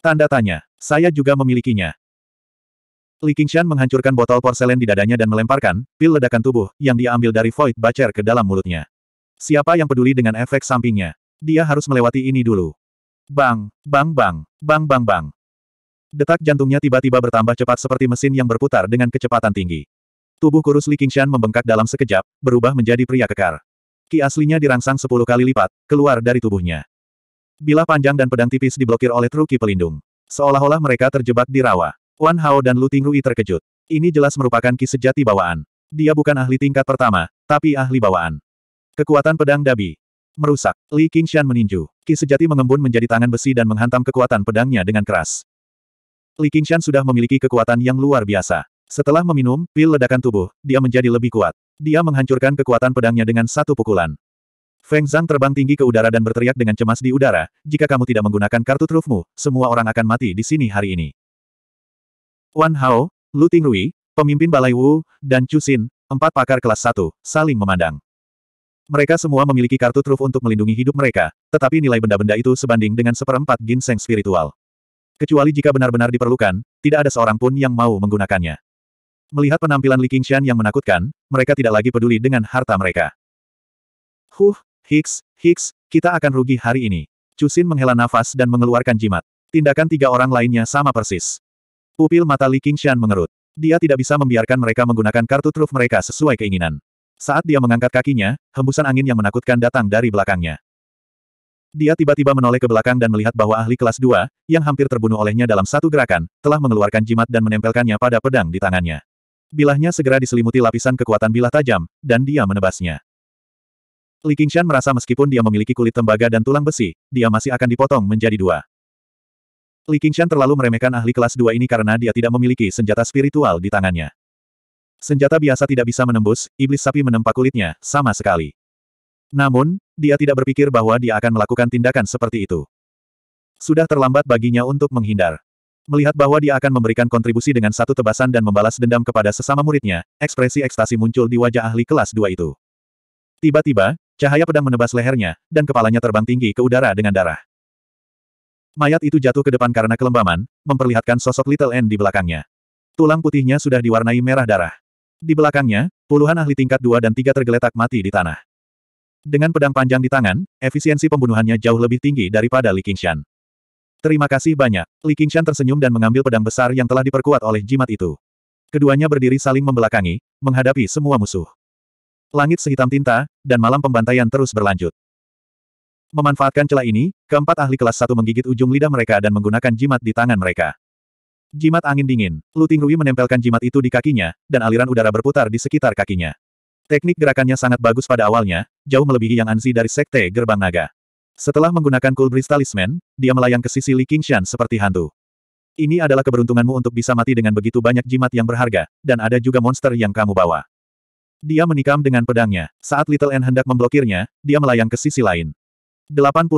Tanda tanya, saya juga memilikinya. Li Qingshan menghancurkan botol porselen di dadanya dan melemparkan pil ledakan tubuh yang dia ambil dari Void Bacer ke dalam mulutnya. Siapa yang peduli dengan efek sampingnya? Dia harus melewati ini dulu. Bang, bang bang, bang bang bang. Detak jantungnya tiba-tiba bertambah cepat seperti mesin yang berputar dengan kecepatan tinggi. Tubuh kurus Li Qingshan membengkak dalam sekejap, berubah menjadi pria kekar. Ki aslinya dirangsang sepuluh kali lipat, keluar dari tubuhnya. Bila panjang dan pedang tipis diblokir oleh truki pelindung. Seolah-olah mereka terjebak di rawa. Wan Hao dan Lu Tingrui terkejut. Ini jelas merupakan ki sejati bawaan. Dia bukan ahli tingkat pertama, tapi ahli bawaan. Kekuatan pedang dabi. Merusak, Li Qingshan meninju. Ki sejati mengembun menjadi tangan besi dan menghantam kekuatan pedangnya dengan keras. Li Qingshan sudah memiliki kekuatan yang luar biasa. Setelah meminum pil ledakan tubuh, dia menjadi lebih kuat. Dia menghancurkan kekuatan pedangnya dengan satu pukulan. Feng Zhang terbang tinggi ke udara dan berteriak dengan cemas di udara, jika kamu tidak menggunakan kartu trufmu, semua orang akan mati di sini hari ini. Wan Hao, Lu Tingrui, pemimpin Balai Wu, dan Chu Xin, empat pakar kelas satu, saling memandang. Mereka semua memiliki kartu truf untuk melindungi hidup mereka, tetapi nilai benda-benda itu sebanding dengan seperempat ginseng spiritual. Kecuali jika benar-benar diperlukan, tidak ada seorang pun yang mau menggunakannya. Melihat penampilan Li Qingshan yang menakutkan, mereka tidak lagi peduli dengan harta mereka. Huh, Hicks, Hicks, kita akan rugi hari ini. Cusin menghela nafas dan mengeluarkan jimat. Tindakan tiga orang lainnya sama persis. Pupil mata Li Qingshan mengerut. Dia tidak bisa membiarkan mereka menggunakan kartu truf mereka sesuai keinginan. Saat dia mengangkat kakinya, hembusan angin yang menakutkan datang dari belakangnya. Dia tiba-tiba menoleh ke belakang dan melihat bahwa ahli kelas 2, yang hampir terbunuh olehnya dalam satu gerakan, telah mengeluarkan jimat dan menempelkannya pada pedang di tangannya. Bilahnya segera diselimuti lapisan kekuatan bilah tajam, dan dia menebasnya. Li Qingshan merasa meskipun dia memiliki kulit tembaga dan tulang besi, dia masih akan dipotong menjadi dua. Li Qingshan terlalu meremehkan ahli kelas 2 ini karena dia tidak memiliki senjata spiritual di tangannya. Senjata biasa tidak bisa menembus, iblis sapi menempa kulitnya, sama sekali. Namun, dia tidak berpikir bahwa dia akan melakukan tindakan seperti itu. Sudah terlambat baginya untuk menghindar. Melihat bahwa dia akan memberikan kontribusi dengan satu tebasan dan membalas dendam kepada sesama muridnya, ekspresi ekstasi muncul di wajah ahli kelas dua itu. Tiba-tiba, cahaya pedang menebas lehernya, dan kepalanya terbang tinggi ke udara dengan darah. Mayat itu jatuh ke depan karena kelembaman, memperlihatkan sosok Little N di belakangnya. Tulang putihnya sudah diwarnai merah darah. Di belakangnya, puluhan ahli tingkat dua dan tiga tergeletak mati di tanah. Dengan pedang panjang di tangan, efisiensi pembunuhannya jauh lebih tinggi daripada Li Qingshan. Terima kasih banyak. Li Qingshan tersenyum dan mengambil pedang besar yang telah diperkuat oleh jimat itu. Keduanya berdiri saling membelakangi, menghadapi semua musuh. Langit sehitam tinta, dan malam pembantaian terus berlanjut. Memanfaatkan celah ini, keempat ahli kelas satu menggigit ujung lidah mereka dan menggunakan jimat di tangan mereka. Jimat angin dingin, Luting Rui menempelkan jimat itu di kakinya, dan aliran udara berputar di sekitar kakinya. Teknik gerakannya sangat bagus pada awalnya, jauh melebihi yang Anzi dari Sekte Gerbang Naga. Setelah menggunakan Cool Breeze Talisman, dia melayang ke sisi Li Qingshan seperti hantu. Ini adalah keberuntunganmu untuk bisa mati dengan begitu banyak jimat yang berharga, dan ada juga monster yang kamu bawa. Dia menikam dengan pedangnya. Saat Little N hendak memblokirnya, dia melayang ke sisi lain. 85.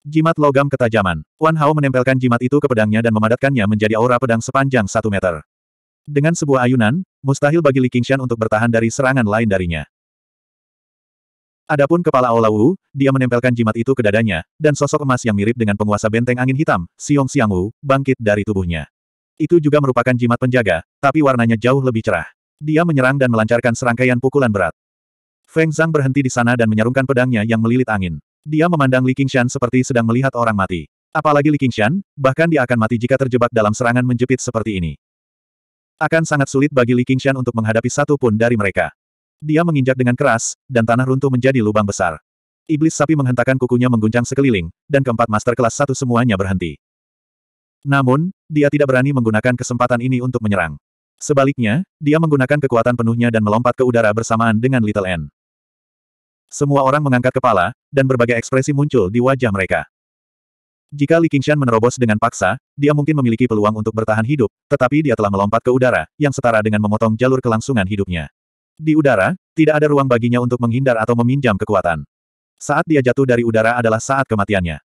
Jimat logam ketajaman. Wan Hao menempelkan jimat itu ke pedangnya dan memadatkannya menjadi aura pedang sepanjang satu meter. Dengan sebuah ayunan, mustahil bagi Li Qingshan untuk bertahan dari serangan lain darinya. Adapun kepala Aula Wu, dia menempelkan jimat itu ke dadanya, dan sosok emas yang mirip dengan penguasa benteng angin hitam, Siung Xiang Wu, bangkit dari tubuhnya. Itu juga merupakan jimat penjaga, tapi warnanya jauh lebih cerah. Dia menyerang dan melancarkan serangkaian pukulan berat. Feng Zhang berhenti di sana dan menyarungkan pedangnya yang melilit angin. Dia memandang Li Qingshan seperti sedang melihat orang mati. Apalagi Li Qingshan, bahkan dia akan mati jika terjebak dalam serangan menjepit seperti ini. Akan sangat sulit bagi Li Qingshan untuk menghadapi satu pun dari mereka. Dia menginjak dengan keras, dan tanah runtuh menjadi lubang besar. Iblis sapi menghentakkan kukunya mengguncang sekeliling, dan keempat master kelas satu semuanya berhenti. Namun, dia tidak berani menggunakan kesempatan ini untuk menyerang. Sebaliknya, dia menggunakan kekuatan penuhnya dan melompat ke udara bersamaan dengan Little N. Semua orang mengangkat kepala, dan berbagai ekspresi muncul di wajah mereka. Jika Li Qingshan menerobos dengan paksa, dia mungkin memiliki peluang untuk bertahan hidup, tetapi dia telah melompat ke udara, yang setara dengan memotong jalur kelangsungan hidupnya. Di udara, tidak ada ruang baginya untuk menghindar atau meminjam kekuatan. Saat dia jatuh dari udara adalah saat kematiannya.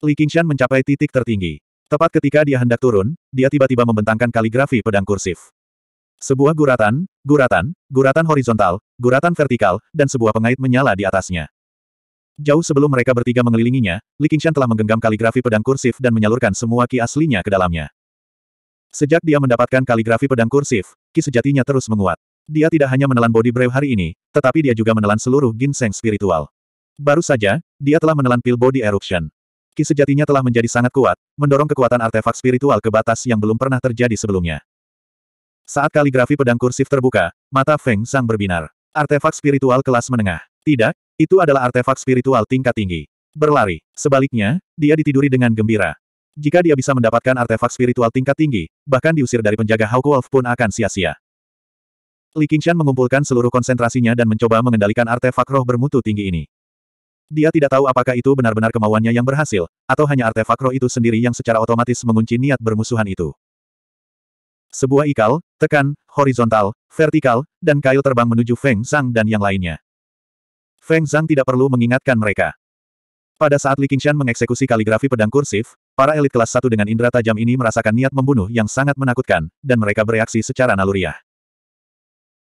Li Qingshan mencapai titik tertinggi. Tepat ketika dia hendak turun, dia tiba-tiba membentangkan kaligrafi pedang kursif. Sebuah guratan, guratan, guratan horizontal, guratan vertikal, dan sebuah pengait menyala di atasnya. Jauh sebelum mereka bertiga mengelilinginya, Li Qingshan telah menggenggam kaligrafi pedang kursif dan menyalurkan semua ki aslinya ke dalamnya. Sejak dia mendapatkan kaligrafi pedang kursif, ki sejatinya terus menguat. Dia tidak hanya menelan body brave hari ini, tetapi dia juga menelan seluruh ginseng spiritual. Baru saja, dia telah menelan pil body eruption. Ki sejatinya telah menjadi sangat kuat, mendorong kekuatan artefak spiritual ke batas yang belum pernah terjadi sebelumnya. Saat kaligrafi pedang kursif terbuka, mata Feng Sang berbinar. Artefak spiritual kelas menengah. Tidak, itu adalah artefak spiritual tingkat tinggi. Berlari. Sebaliknya, dia ditiduri dengan gembira. Jika dia bisa mendapatkan artefak spiritual tingkat tinggi, bahkan diusir dari penjaga Hawk Wolf pun akan sia-sia. Li Qingshan mengumpulkan seluruh konsentrasinya dan mencoba mengendalikan artefak roh bermutu tinggi ini. Dia tidak tahu apakah itu benar-benar kemauannya yang berhasil, atau hanya artefak roh itu sendiri yang secara otomatis mengunci niat bermusuhan itu. Sebuah ikal, tekan, horizontal, vertikal, dan kail terbang menuju Feng Zhang dan yang lainnya. Feng Zhang tidak perlu mengingatkan mereka. Pada saat Li Qingshan mengeksekusi kaligrafi pedang kursif, para elit kelas satu dengan indera tajam ini merasakan niat membunuh yang sangat menakutkan, dan mereka bereaksi secara naluriah.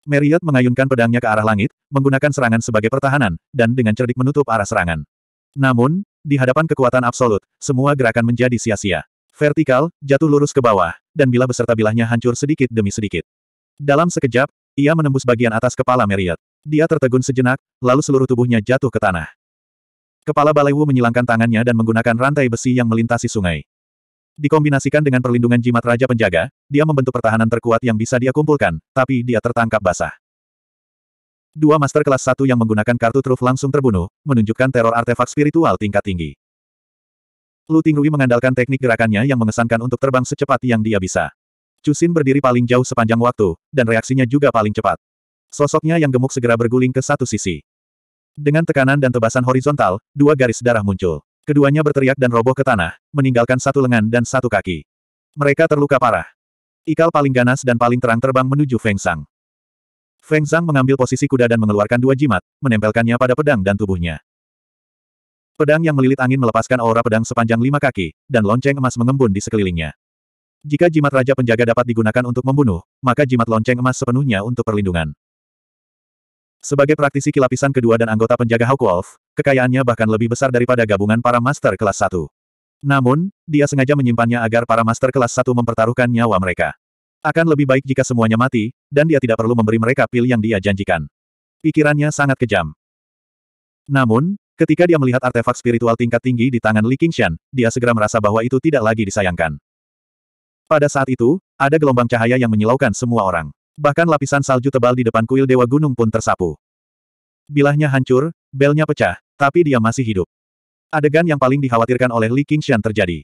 Marriott mengayunkan pedangnya ke arah langit, menggunakan serangan sebagai pertahanan, dan dengan cerdik menutup arah serangan. Namun, di hadapan kekuatan absolut, semua gerakan menjadi sia-sia. Vertikal, jatuh lurus ke bawah dan bila beserta bilahnya hancur sedikit demi sedikit. Dalam sekejap, ia menembus bagian atas kepala Marriott. Dia tertegun sejenak, lalu seluruh tubuhnya jatuh ke tanah. Kepala Balai Wu menyilangkan tangannya dan menggunakan rantai besi yang melintasi sungai. Dikombinasikan dengan perlindungan jimat Raja Penjaga, dia membentuk pertahanan terkuat yang bisa dia kumpulkan, tapi dia tertangkap basah. Dua master kelas satu yang menggunakan kartu truf langsung terbunuh, menunjukkan teror artefak spiritual tingkat tinggi. Lu Tingrui mengandalkan teknik gerakannya yang mengesankan untuk terbang secepat yang dia bisa. Cusin berdiri paling jauh sepanjang waktu, dan reaksinya juga paling cepat. Sosoknya yang gemuk segera berguling ke satu sisi. Dengan tekanan dan tebasan horizontal, dua garis darah muncul. Keduanya berteriak dan roboh ke tanah, meninggalkan satu lengan dan satu kaki. Mereka terluka parah. Ikal paling ganas dan paling terang terbang menuju Feng Sang. Feng Zhang mengambil posisi kuda dan mengeluarkan dua jimat, menempelkannya pada pedang dan tubuhnya. Pedang yang melilit angin melepaskan aura pedang sepanjang lima kaki, dan lonceng emas mengembun di sekelilingnya. Jika jimat Raja Penjaga dapat digunakan untuk membunuh, maka jimat lonceng emas sepenuhnya untuk perlindungan. Sebagai praktisi kilapisan kedua dan anggota penjaga Hawk Wolf, kekayaannya bahkan lebih besar daripada gabungan para master kelas satu. Namun, dia sengaja menyimpannya agar para master kelas satu mempertaruhkan nyawa mereka. Akan lebih baik jika semuanya mati, dan dia tidak perlu memberi mereka pil yang dia janjikan. Pikirannya sangat kejam. Namun, Ketika dia melihat artefak spiritual tingkat tinggi di tangan Li Qingshan, dia segera merasa bahwa itu tidak lagi disayangkan. Pada saat itu, ada gelombang cahaya yang menyilaukan semua orang. Bahkan lapisan salju tebal di depan kuil Dewa Gunung pun tersapu. Bilahnya hancur, belnya pecah, tapi dia masih hidup. Adegan yang paling dikhawatirkan oleh Li Qingshan terjadi.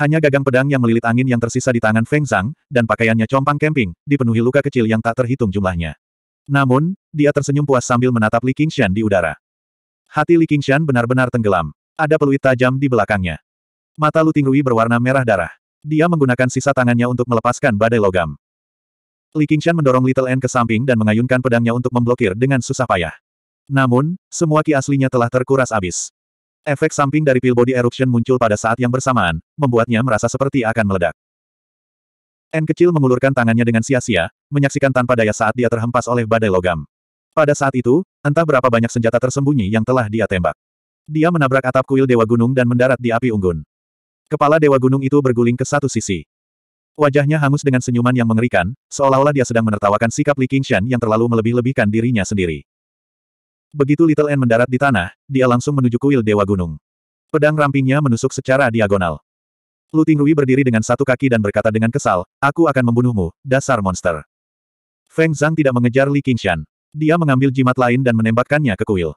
Hanya gagang pedang yang melilit angin yang tersisa di tangan Feng Zhang, dan pakaiannya compang camping, dipenuhi luka kecil yang tak terhitung jumlahnya. Namun, dia tersenyum puas sambil menatap Li Qingshan di udara. Hati Li Qingshan benar-benar tenggelam. Ada peluit tajam di belakangnya. Mata Lu Tingrui berwarna merah darah. Dia menggunakan sisa tangannya untuk melepaskan badai logam. Li Qingshan mendorong Little N ke samping dan mengayunkan pedangnya untuk memblokir dengan susah payah. Namun, semua ki aslinya telah terkuras abis. Efek samping dari pil body eruption muncul pada saat yang bersamaan, membuatnya merasa seperti akan meledak. N kecil mengulurkan tangannya dengan sia-sia, menyaksikan tanpa daya saat dia terhempas oleh badai logam. Pada saat itu, entah berapa banyak senjata tersembunyi yang telah dia tembak. Dia menabrak atap kuil Dewa Gunung dan mendarat di api unggun. Kepala Dewa Gunung itu berguling ke satu sisi. Wajahnya hangus dengan senyuman yang mengerikan, seolah-olah dia sedang menertawakan sikap Li Qingshan yang terlalu melebih-lebihkan dirinya sendiri. Begitu Little N mendarat di tanah, dia langsung menuju kuil Dewa Gunung. Pedang rampingnya menusuk secara diagonal. Lu Tingrui berdiri dengan satu kaki dan berkata dengan kesal, Aku akan membunuhmu, dasar monster. Feng Zhang tidak mengejar Li Qingshan. Dia mengambil jimat lain dan menembakkannya ke kuil.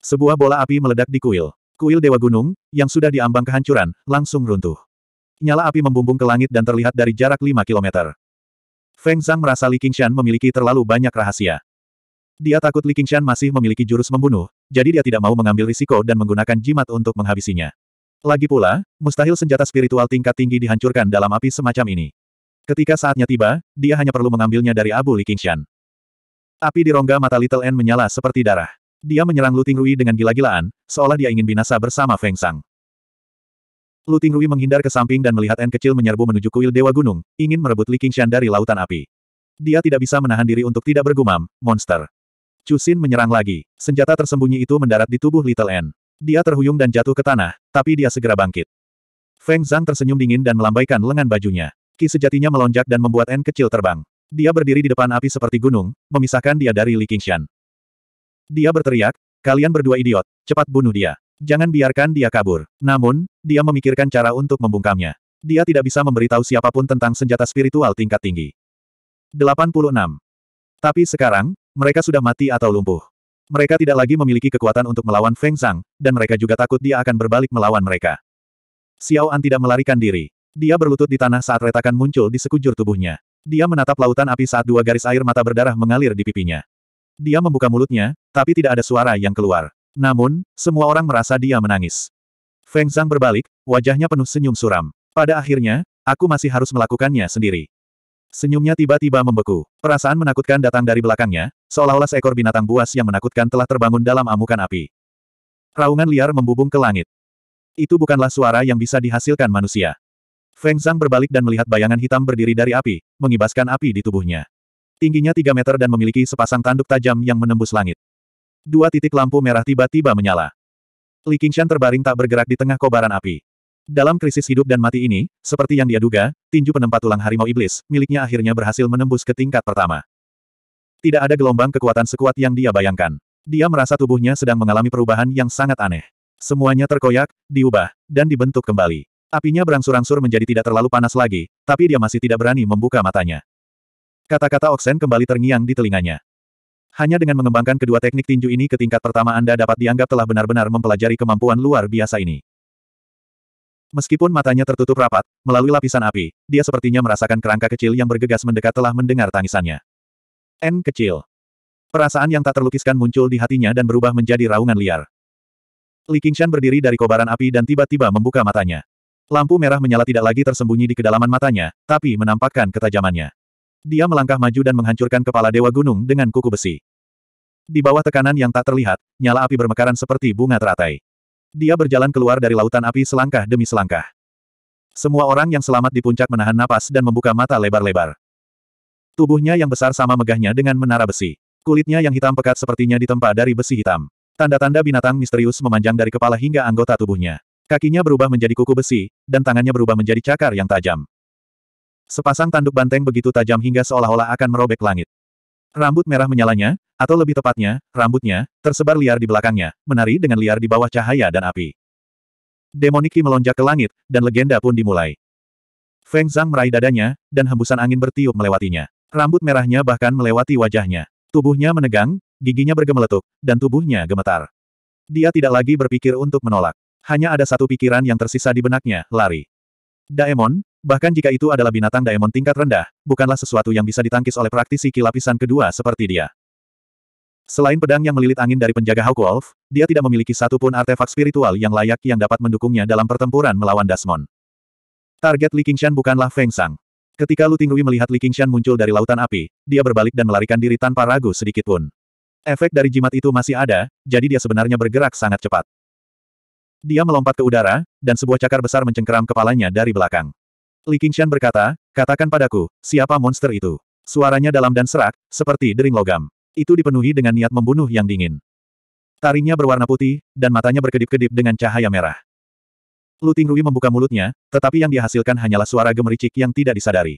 Sebuah bola api meledak di kuil. Kuil Dewa Gunung, yang sudah diambang kehancuran, langsung runtuh. Nyala api membumbung ke langit dan terlihat dari jarak 5 kilometer. Feng Zhang merasa Li Qingshan memiliki terlalu banyak rahasia. Dia takut Li Qingshan masih memiliki jurus membunuh, jadi dia tidak mau mengambil risiko dan menggunakan jimat untuk menghabisinya. Lagi pula, mustahil senjata spiritual tingkat tinggi dihancurkan dalam api semacam ini. Ketika saatnya tiba, dia hanya perlu mengambilnya dari Abu Li Qingshan. Api di rongga mata Little N menyala seperti darah. Dia menyerang Luting Rui dengan gila-gilaan, seolah dia ingin binasa bersama Feng Sang. Luting Rui menghindar ke samping dan melihat N kecil menyerbu menuju kuil Dewa Gunung, ingin merebut Li Qingshan dari lautan api. Dia tidak bisa menahan diri untuk tidak bergumam, monster. Chu Xin menyerang lagi. Senjata tersembunyi itu mendarat di tubuh Little N. Dia terhuyung dan jatuh ke tanah, tapi dia segera bangkit. Feng Zhang tersenyum dingin dan melambaikan lengan bajunya. Ki sejatinya melonjak dan membuat N kecil terbang. Dia berdiri di depan api seperti gunung, memisahkan dia dari Li Qingshan. Dia berteriak, kalian berdua idiot, cepat bunuh dia. Jangan biarkan dia kabur. Namun, dia memikirkan cara untuk membungkamnya. Dia tidak bisa memberitahu siapapun tentang senjata spiritual tingkat tinggi. 86. Tapi sekarang, mereka sudah mati atau lumpuh. Mereka tidak lagi memiliki kekuatan untuk melawan Feng Zhang, dan mereka juga takut dia akan berbalik melawan mereka. Xiao An tidak melarikan diri. Dia berlutut di tanah saat retakan muncul di sekujur tubuhnya. Dia menatap lautan api saat dua garis air mata berdarah mengalir di pipinya. Dia membuka mulutnya, tapi tidak ada suara yang keluar. Namun, semua orang merasa dia menangis. Feng Zhang berbalik, wajahnya penuh senyum suram. Pada akhirnya, aku masih harus melakukannya sendiri. Senyumnya tiba-tiba membeku. Perasaan menakutkan datang dari belakangnya, seolah-olah seekor binatang buas yang menakutkan telah terbangun dalam amukan api. Raungan liar membubung ke langit. Itu bukanlah suara yang bisa dihasilkan manusia. Feng Zhang berbalik dan melihat bayangan hitam berdiri dari api, mengibaskan api di tubuhnya. Tingginya 3 meter dan memiliki sepasang tanduk tajam yang menembus langit. Dua titik lampu merah tiba-tiba menyala. Li Qingshan terbaring tak bergerak di tengah kobaran api. Dalam krisis hidup dan mati ini, seperti yang dia duga, tinju penempat tulang harimau iblis, miliknya akhirnya berhasil menembus ke tingkat pertama. Tidak ada gelombang kekuatan sekuat yang dia bayangkan. Dia merasa tubuhnya sedang mengalami perubahan yang sangat aneh. Semuanya terkoyak, diubah, dan dibentuk kembali. Apinya berangsur-angsur menjadi tidak terlalu panas lagi, tapi dia masih tidak berani membuka matanya. Kata-kata Oksen kembali terngiang di telinganya. Hanya dengan mengembangkan kedua teknik tinju ini ke tingkat pertama Anda dapat dianggap telah benar-benar mempelajari kemampuan luar biasa ini. Meskipun matanya tertutup rapat, melalui lapisan api, dia sepertinya merasakan kerangka kecil yang bergegas mendekat telah mendengar tangisannya. N kecil. Perasaan yang tak terlukiskan muncul di hatinya dan berubah menjadi raungan liar. Li Qingshan berdiri dari kobaran api dan tiba-tiba membuka matanya. Lampu merah menyala tidak lagi tersembunyi di kedalaman matanya, tapi menampakkan ketajamannya. Dia melangkah maju dan menghancurkan kepala Dewa Gunung dengan kuku besi. Di bawah tekanan yang tak terlihat, nyala api bermekaran seperti bunga teratai. Dia berjalan keluar dari lautan api selangkah demi selangkah. Semua orang yang selamat di puncak menahan napas dan membuka mata lebar-lebar. Tubuhnya yang besar sama megahnya dengan menara besi. Kulitnya yang hitam pekat sepertinya ditempa dari besi hitam. Tanda-tanda binatang misterius memanjang dari kepala hingga anggota tubuhnya. Kakinya berubah menjadi kuku besi, dan tangannya berubah menjadi cakar yang tajam. Sepasang tanduk banteng begitu tajam hingga seolah-olah akan merobek langit. Rambut merah menyalanya, atau lebih tepatnya, rambutnya, tersebar liar di belakangnya, menari dengan liar di bawah cahaya dan api. Demoniki melonjak ke langit, dan legenda pun dimulai. Feng Zhang meraih dadanya, dan hembusan angin bertiup melewatinya. Rambut merahnya bahkan melewati wajahnya. Tubuhnya menegang, giginya bergemeletuk, dan tubuhnya gemetar. Dia tidak lagi berpikir untuk menolak. Hanya ada satu pikiran yang tersisa di benaknya, lari. Daemon, bahkan jika itu adalah binatang Daemon tingkat rendah, bukanlah sesuatu yang bisa ditangkis oleh praktisi kilapisan kedua seperti dia. Selain pedang yang melilit angin dari penjaga Hawk Wolf, dia tidak memiliki satupun artefak spiritual yang layak yang dapat mendukungnya dalam pertempuran melawan Dasmon. Target Li Qingshan bukanlah Feng Sang. Ketika Lu Tingrui melihat Li Qingshan muncul dari lautan api, dia berbalik dan melarikan diri tanpa ragu sedikitpun. Efek dari jimat itu masih ada, jadi dia sebenarnya bergerak sangat cepat. Dia melompat ke udara, dan sebuah cakar besar mencengkeram kepalanya dari belakang. Li Qingshan berkata, katakan padaku, siapa monster itu? Suaranya dalam dan serak, seperti dering logam. Itu dipenuhi dengan niat membunuh yang dingin. Taringnya berwarna putih, dan matanya berkedip-kedip dengan cahaya merah. Lu Tingrui membuka mulutnya, tetapi yang dihasilkan hanyalah suara gemericik yang tidak disadari.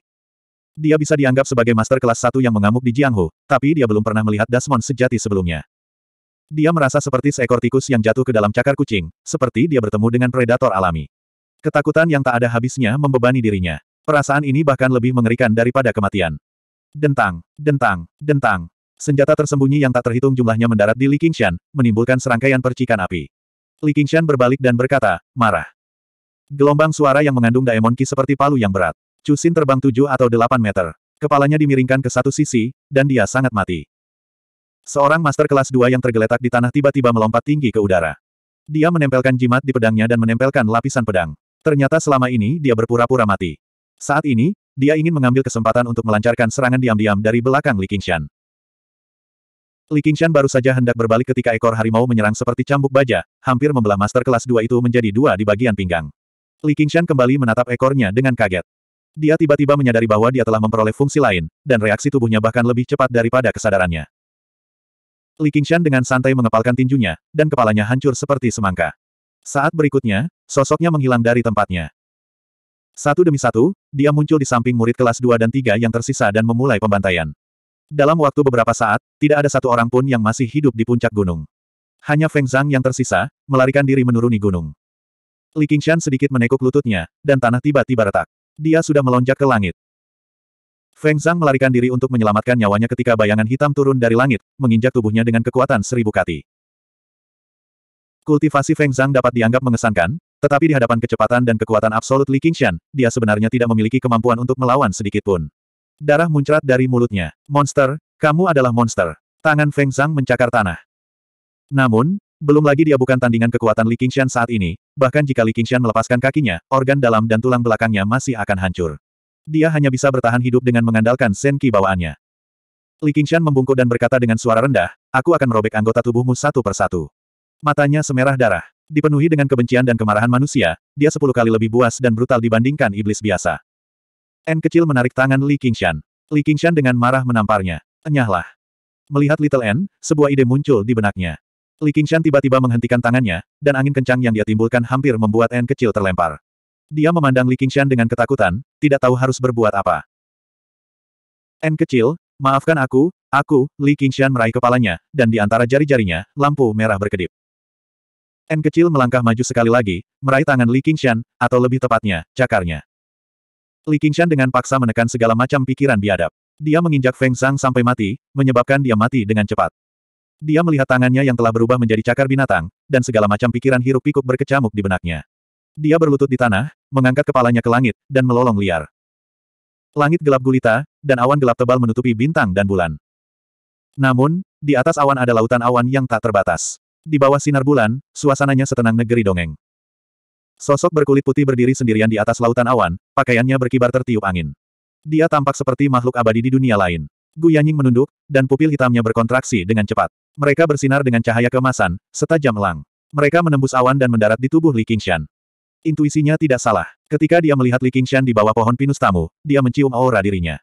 Dia bisa dianggap sebagai master kelas satu yang mengamuk di Jianghu, tapi dia belum pernah melihat Dasmon sejati sebelumnya. Dia merasa seperti seekor tikus yang jatuh ke dalam cakar kucing, seperti dia bertemu dengan predator alami. Ketakutan yang tak ada habisnya membebani dirinya. Perasaan ini bahkan lebih mengerikan daripada kematian. Dentang, dentang, dentang. Senjata tersembunyi yang tak terhitung jumlahnya mendarat di Li Qingshan, menimbulkan serangkaian percikan api. Li Qingshan berbalik dan berkata, marah. Gelombang suara yang mengandung daemon ki seperti palu yang berat. Cusin terbang tujuh atau delapan meter. Kepalanya dimiringkan ke satu sisi, dan dia sangat mati. Seorang master kelas 2 yang tergeletak di tanah tiba-tiba melompat tinggi ke udara. Dia menempelkan jimat di pedangnya dan menempelkan lapisan pedang. Ternyata selama ini dia berpura-pura mati. Saat ini, dia ingin mengambil kesempatan untuk melancarkan serangan diam-diam dari belakang Li Qingshan. Li Qingshan baru saja hendak berbalik ketika ekor harimau menyerang seperti cambuk baja, hampir membelah master kelas 2 itu menjadi dua di bagian pinggang. Li Qingshan kembali menatap ekornya dengan kaget. Dia tiba-tiba menyadari bahwa dia telah memperoleh fungsi lain, dan reaksi tubuhnya bahkan lebih cepat daripada kesadarannya. Li Qingshan dengan santai mengepalkan tinjunya, dan kepalanya hancur seperti semangka. Saat berikutnya, sosoknya menghilang dari tempatnya. Satu demi satu, dia muncul di samping murid kelas 2 dan 3 yang tersisa dan memulai pembantaian. Dalam waktu beberapa saat, tidak ada satu orang pun yang masih hidup di puncak gunung. Hanya Feng Zhang yang tersisa, melarikan diri menuruni gunung. Li Qingshan sedikit menekuk lututnya, dan tanah tiba-tiba retak. Dia sudah melonjak ke langit. Feng Zhang melarikan diri untuk menyelamatkan nyawanya ketika bayangan hitam turun dari langit, menginjak tubuhnya dengan kekuatan seribu kati. Kultivasi Feng Zhang dapat dianggap mengesankan, tetapi di hadapan kecepatan dan kekuatan absolut Li Qingshan, dia sebenarnya tidak memiliki kemampuan untuk melawan sedikitpun. Darah muncrat dari mulutnya. Monster, kamu adalah monster. Tangan Feng Zhang mencakar tanah. Namun, belum lagi dia bukan tandingan kekuatan Li Qingshan saat ini, bahkan jika Li Qingshan melepaskan kakinya, organ dalam dan tulang belakangnya masih akan hancur. Dia hanya bisa bertahan hidup dengan mengandalkan senki bawaannya. Li Qingshan membungkuk dan berkata dengan suara rendah, aku akan merobek anggota tubuhmu satu persatu. Matanya semerah darah. Dipenuhi dengan kebencian dan kemarahan manusia, dia sepuluh kali lebih buas dan brutal dibandingkan iblis biasa. N kecil menarik tangan Li Qingshan. Li Qingshan dengan marah menamparnya. Enyahlah. Melihat Little N, sebuah ide muncul di benaknya. Li Qingshan tiba-tiba menghentikan tangannya, dan angin kencang yang dia timbulkan hampir membuat N kecil terlempar. Dia memandang Li Qingshan dengan ketakutan, tidak tahu harus berbuat apa. N kecil, maafkan aku, aku, Li Qingshan meraih kepalanya, dan di antara jari-jarinya, lampu merah berkedip. N kecil melangkah maju sekali lagi, meraih tangan Li Qingshan, atau lebih tepatnya, cakarnya. Li Qingshan dengan paksa menekan segala macam pikiran biadab. Dia menginjak Feng Sang sampai mati, menyebabkan dia mati dengan cepat. Dia melihat tangannya yang telah berubah menjadi cakar binatang, dan segala macam pikiran hiruk-pikuk berkecamuk di benaknya. Dia berlutut di tanah, mengangkat kepalanya ke langit, dan melolong liar. Langit gelap gulita, dan awan gelap tebal menutupi bintang dan bulan. Namun, di atas awan ada lautan awan yang tak terbatas. Di bawah sinar bulan, suasananya setenang negeri dongeng. Sosok berkulit putih berdiri sendirian di atas lautan awan, pakaiannya berkibar tertiup angin. Dia tampak seperti makhluk abadi di dunia lain. Gu Yanying menunduk, dan pupil hitamnya berkontraksi dengan cepat. Mereka bersinar dengan cahaya kemasan, setajam elang. Mereka menembus awan dan mendarat di tubuh Li Qingshan. Intuisinya tidak salah. Ketika dia melihat Li Qingshan di bawah pohon pinus tamu, dia mencium aura dirinya.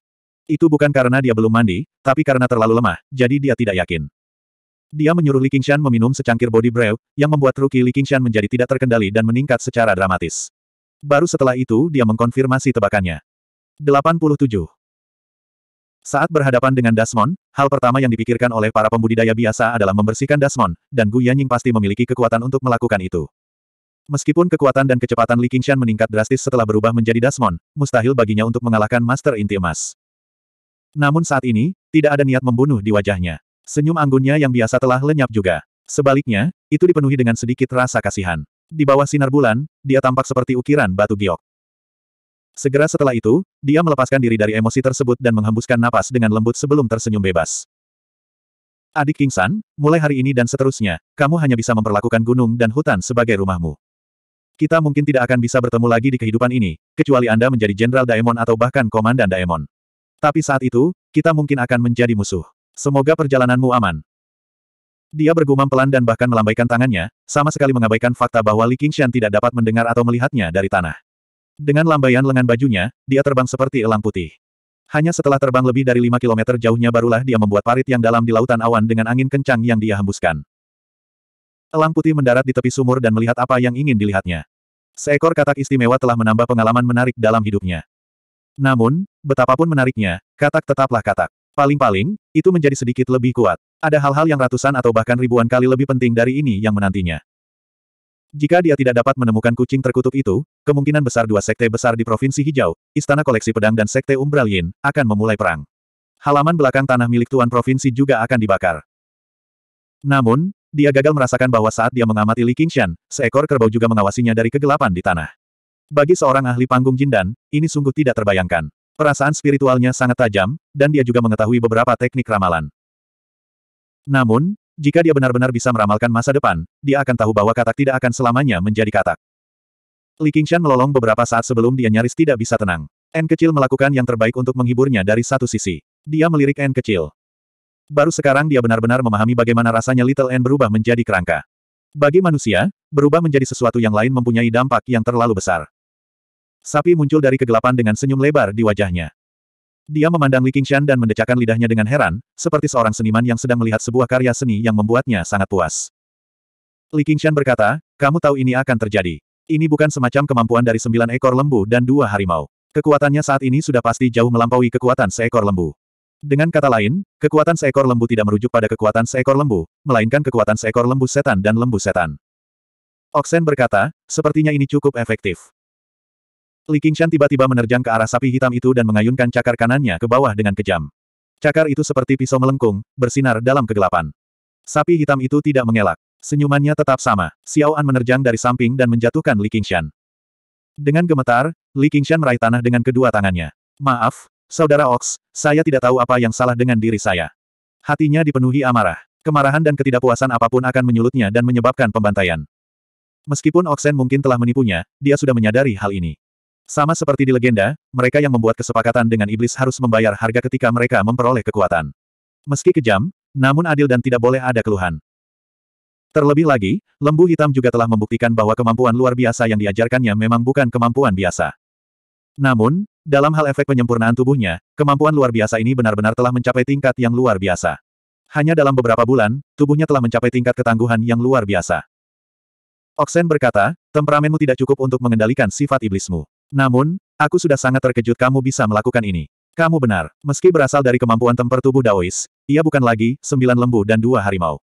Itu bukan karena dia belum mandi, tapi karena terlalu lemah, jadi dia tidak yakin. Dia menyuruh Li Qingshan meminum secangkir body brew, yang membuat Ruki Li Qingshan menjadi tidak terkendali dan meningkat secara dramatis. Baru setelah itu dia mengkonfirmasi tebakannya. 87. Saat berhadapan dengan Dasmon, hal pertama yang dipikirkan oleh para pembudidaya biasa adalah membersihkan Dasmon, dan Gu Yanying pasti memiliki kekuatan untuk melakukan itu. Meskipun kekuatan dan kecepatan Li Qingshan meningkat drastis setelah berubah menjadi Dasmon, mustahil baginya untuk mengalahkan Master Inti Emas. Namun saat ini, tidak ada niat membunuh di wajahnya. Senyum anggunnya yang biasa telah lenyap juga. Sebaliknya, itu dipenuhi dengan sedikit rasa kasihan. Di bawah sinar bulan, dia tampak seperti ukiran batu giok. Segera setelah itu, dia melepaskan diri dari emosi tersebut dan menghembuskan napas dengan lembut sebelum tersenyum bebas. Adik Kingsan, mulai hari ini dan seterusnya, kamu hanya bisa memperlakukan gunung dan hutan sebagai rumahmu. Kita mungkin tidak akan bisa bertemu lagi di kehidupan ini, kecuali Anda menjadi Jenderal Daemon atau bahkan Komandan Daemon. Tapi saat itu, kita mungkin akan menjadi musuh. Semoga perjalananmu aman. Dia bergumam pelan dan bahkan melambaikan tangannya, sama sekali mengabaikan fakta bahwa Li Qingshan tidak dapat mendengar atau melihatnya dari tanah. Dengan lambaian lengan bajunya, dia terbang seperti elang putih. Hanya setelah terbang lebih dari 5 km jauhnya barulah dia membuat parit yang dalam di lautan awan dengan angin kencang yang dia hembuskan. Elang putih mendarat di tepi sumur dan melihat apa yang ingin dilihatnya. Seekor katak istimewa telah menambah pengalaman menarik dalam hidupnya. Namun, betapapun menariknya, katak tetaplah katak. Paling-paling, itu menjadi sedikit lebih kuat. Ada hal-hal yang ratusan atau bahkan ribuan kali lebih penting dari ini yang menantinya. Jika dia tidak dapat menemukan kucing terkutuk itu, kemungkinan besar dua sekte besar di Provinsi Hijau, Istana Koleksi Pedang dan Sekte Umbral Yin, akan memulai perang. Halaman belakang tanah milik Tuan Provinsi juga akan dibakar. Namun, dia gagal merasakan bahwa saat dia mengamati Li Qingshan, seekor kerbau juga mengawasinya dari kegelapan di tanah. Bagi seorang ahli panggung jindan, ini sungguh tidak terbayangkan. Perasaan spiritualnya sangat tajam, dan dia juga mengetahui beberapa teknik ramalan. Namun, jika dia benar-benar bisa meramalkan masa depan, dia akan tahu bahwa katak tidak akan selamanya menjadi katak. Li Qingshan melolong beberapa saat sebelum dia nyaris tidak bisa tenang. N kecil melakukan yang terbaik untuk menghiburnya dari satu sisi. Dia melirik N kecil baru sekarang dia benar-benar memahami bagaimana rasanya Little N berubah menjadi kerangka. Bagi manusia, berubah menjadi sesuatu yang lain mempunyai dampak yang terlalu besar. Sapi muncul dari kegelapan dengan senyum lebar di wajahnya. Dia memandang Li Qingshan dan mendecakkan lidahnya dengan heran, seperti seorang seniman yang sedang melihat sebuah karya seni yang membuatnya sangat puas. Li Qingshan berkata, kamu tahu ini akan terjadi. Ini bukan semacam kemampuan dari sembilan ekor lembu dan dua harimau. Kekuatannya saat ini sudah pasti jauh melampaui kekuatan seekor lembu. Dengan kata lain, kekuatan seekor lembu tidak merujuk pada kekuatan seekor lembu, melainkan kekuatan seekor lembu setan dan lembu setan. Oksen berkata, sepertinya ini cukup efektif. Li Qingshan tiba-tiba menerjang ke arah sapi hitam itu dan mengayunkan cakar kanannya ke bawah dengan kejam. Cakar itu seperti pisau melengkung, bersinar dalam kegelapan. Sapi hitam itu tidak mengelak. Senyumannya tetap sama. Xiao An menerjang dari samping dan menjatuhkan Li Qingshan. Dengan gemetar, Li Qingshan meraih tanah dengan kedua tangannya. Maaf, Saudara Ox, saya tidak tahu apa yang salah dengan diri saya. Hatinya dipenuhi amarah. Kemarahan dan ketidakpuasan apapun akan menyulutnya dan menyebabkan pembantaian. Meskipun Oxen mungkin telah menipunya, dia sudah menyadari hal ini. Sama seperti di legenda, mereka yang membuat kesepakatan dengan iblis harus membayar harga ketika mereka memperoleh kekuatan. Meski kejam, namun adil dan tidak boleh ada keluhan. Terlebih lagi, lembu hitam juga telah membuktikan bahwa kemampuan luar biasa yang diajarkannya memang bukan kemampuan biasa. Namun, dalam hal efek penyempurnaan tubuhnya, kemampuan luar biasa ini benar-benar telah mencapai tingkat yang luar biasa. Hanya dalam beberapa bulan, tubuhnya telah mencapai tingkat ketangguhan yang luar biasa. Oksen berkata, temperamenmu tidak cukup untuk mengendalikan sifat iblismu. Namun, aku sudah sangat terkejut kamu bisa melakukan ini. Kamu benar, meski berasal dari kemampuan temper tubuh Daois, ia bukan lagi sembilan lembu dan dua harimau.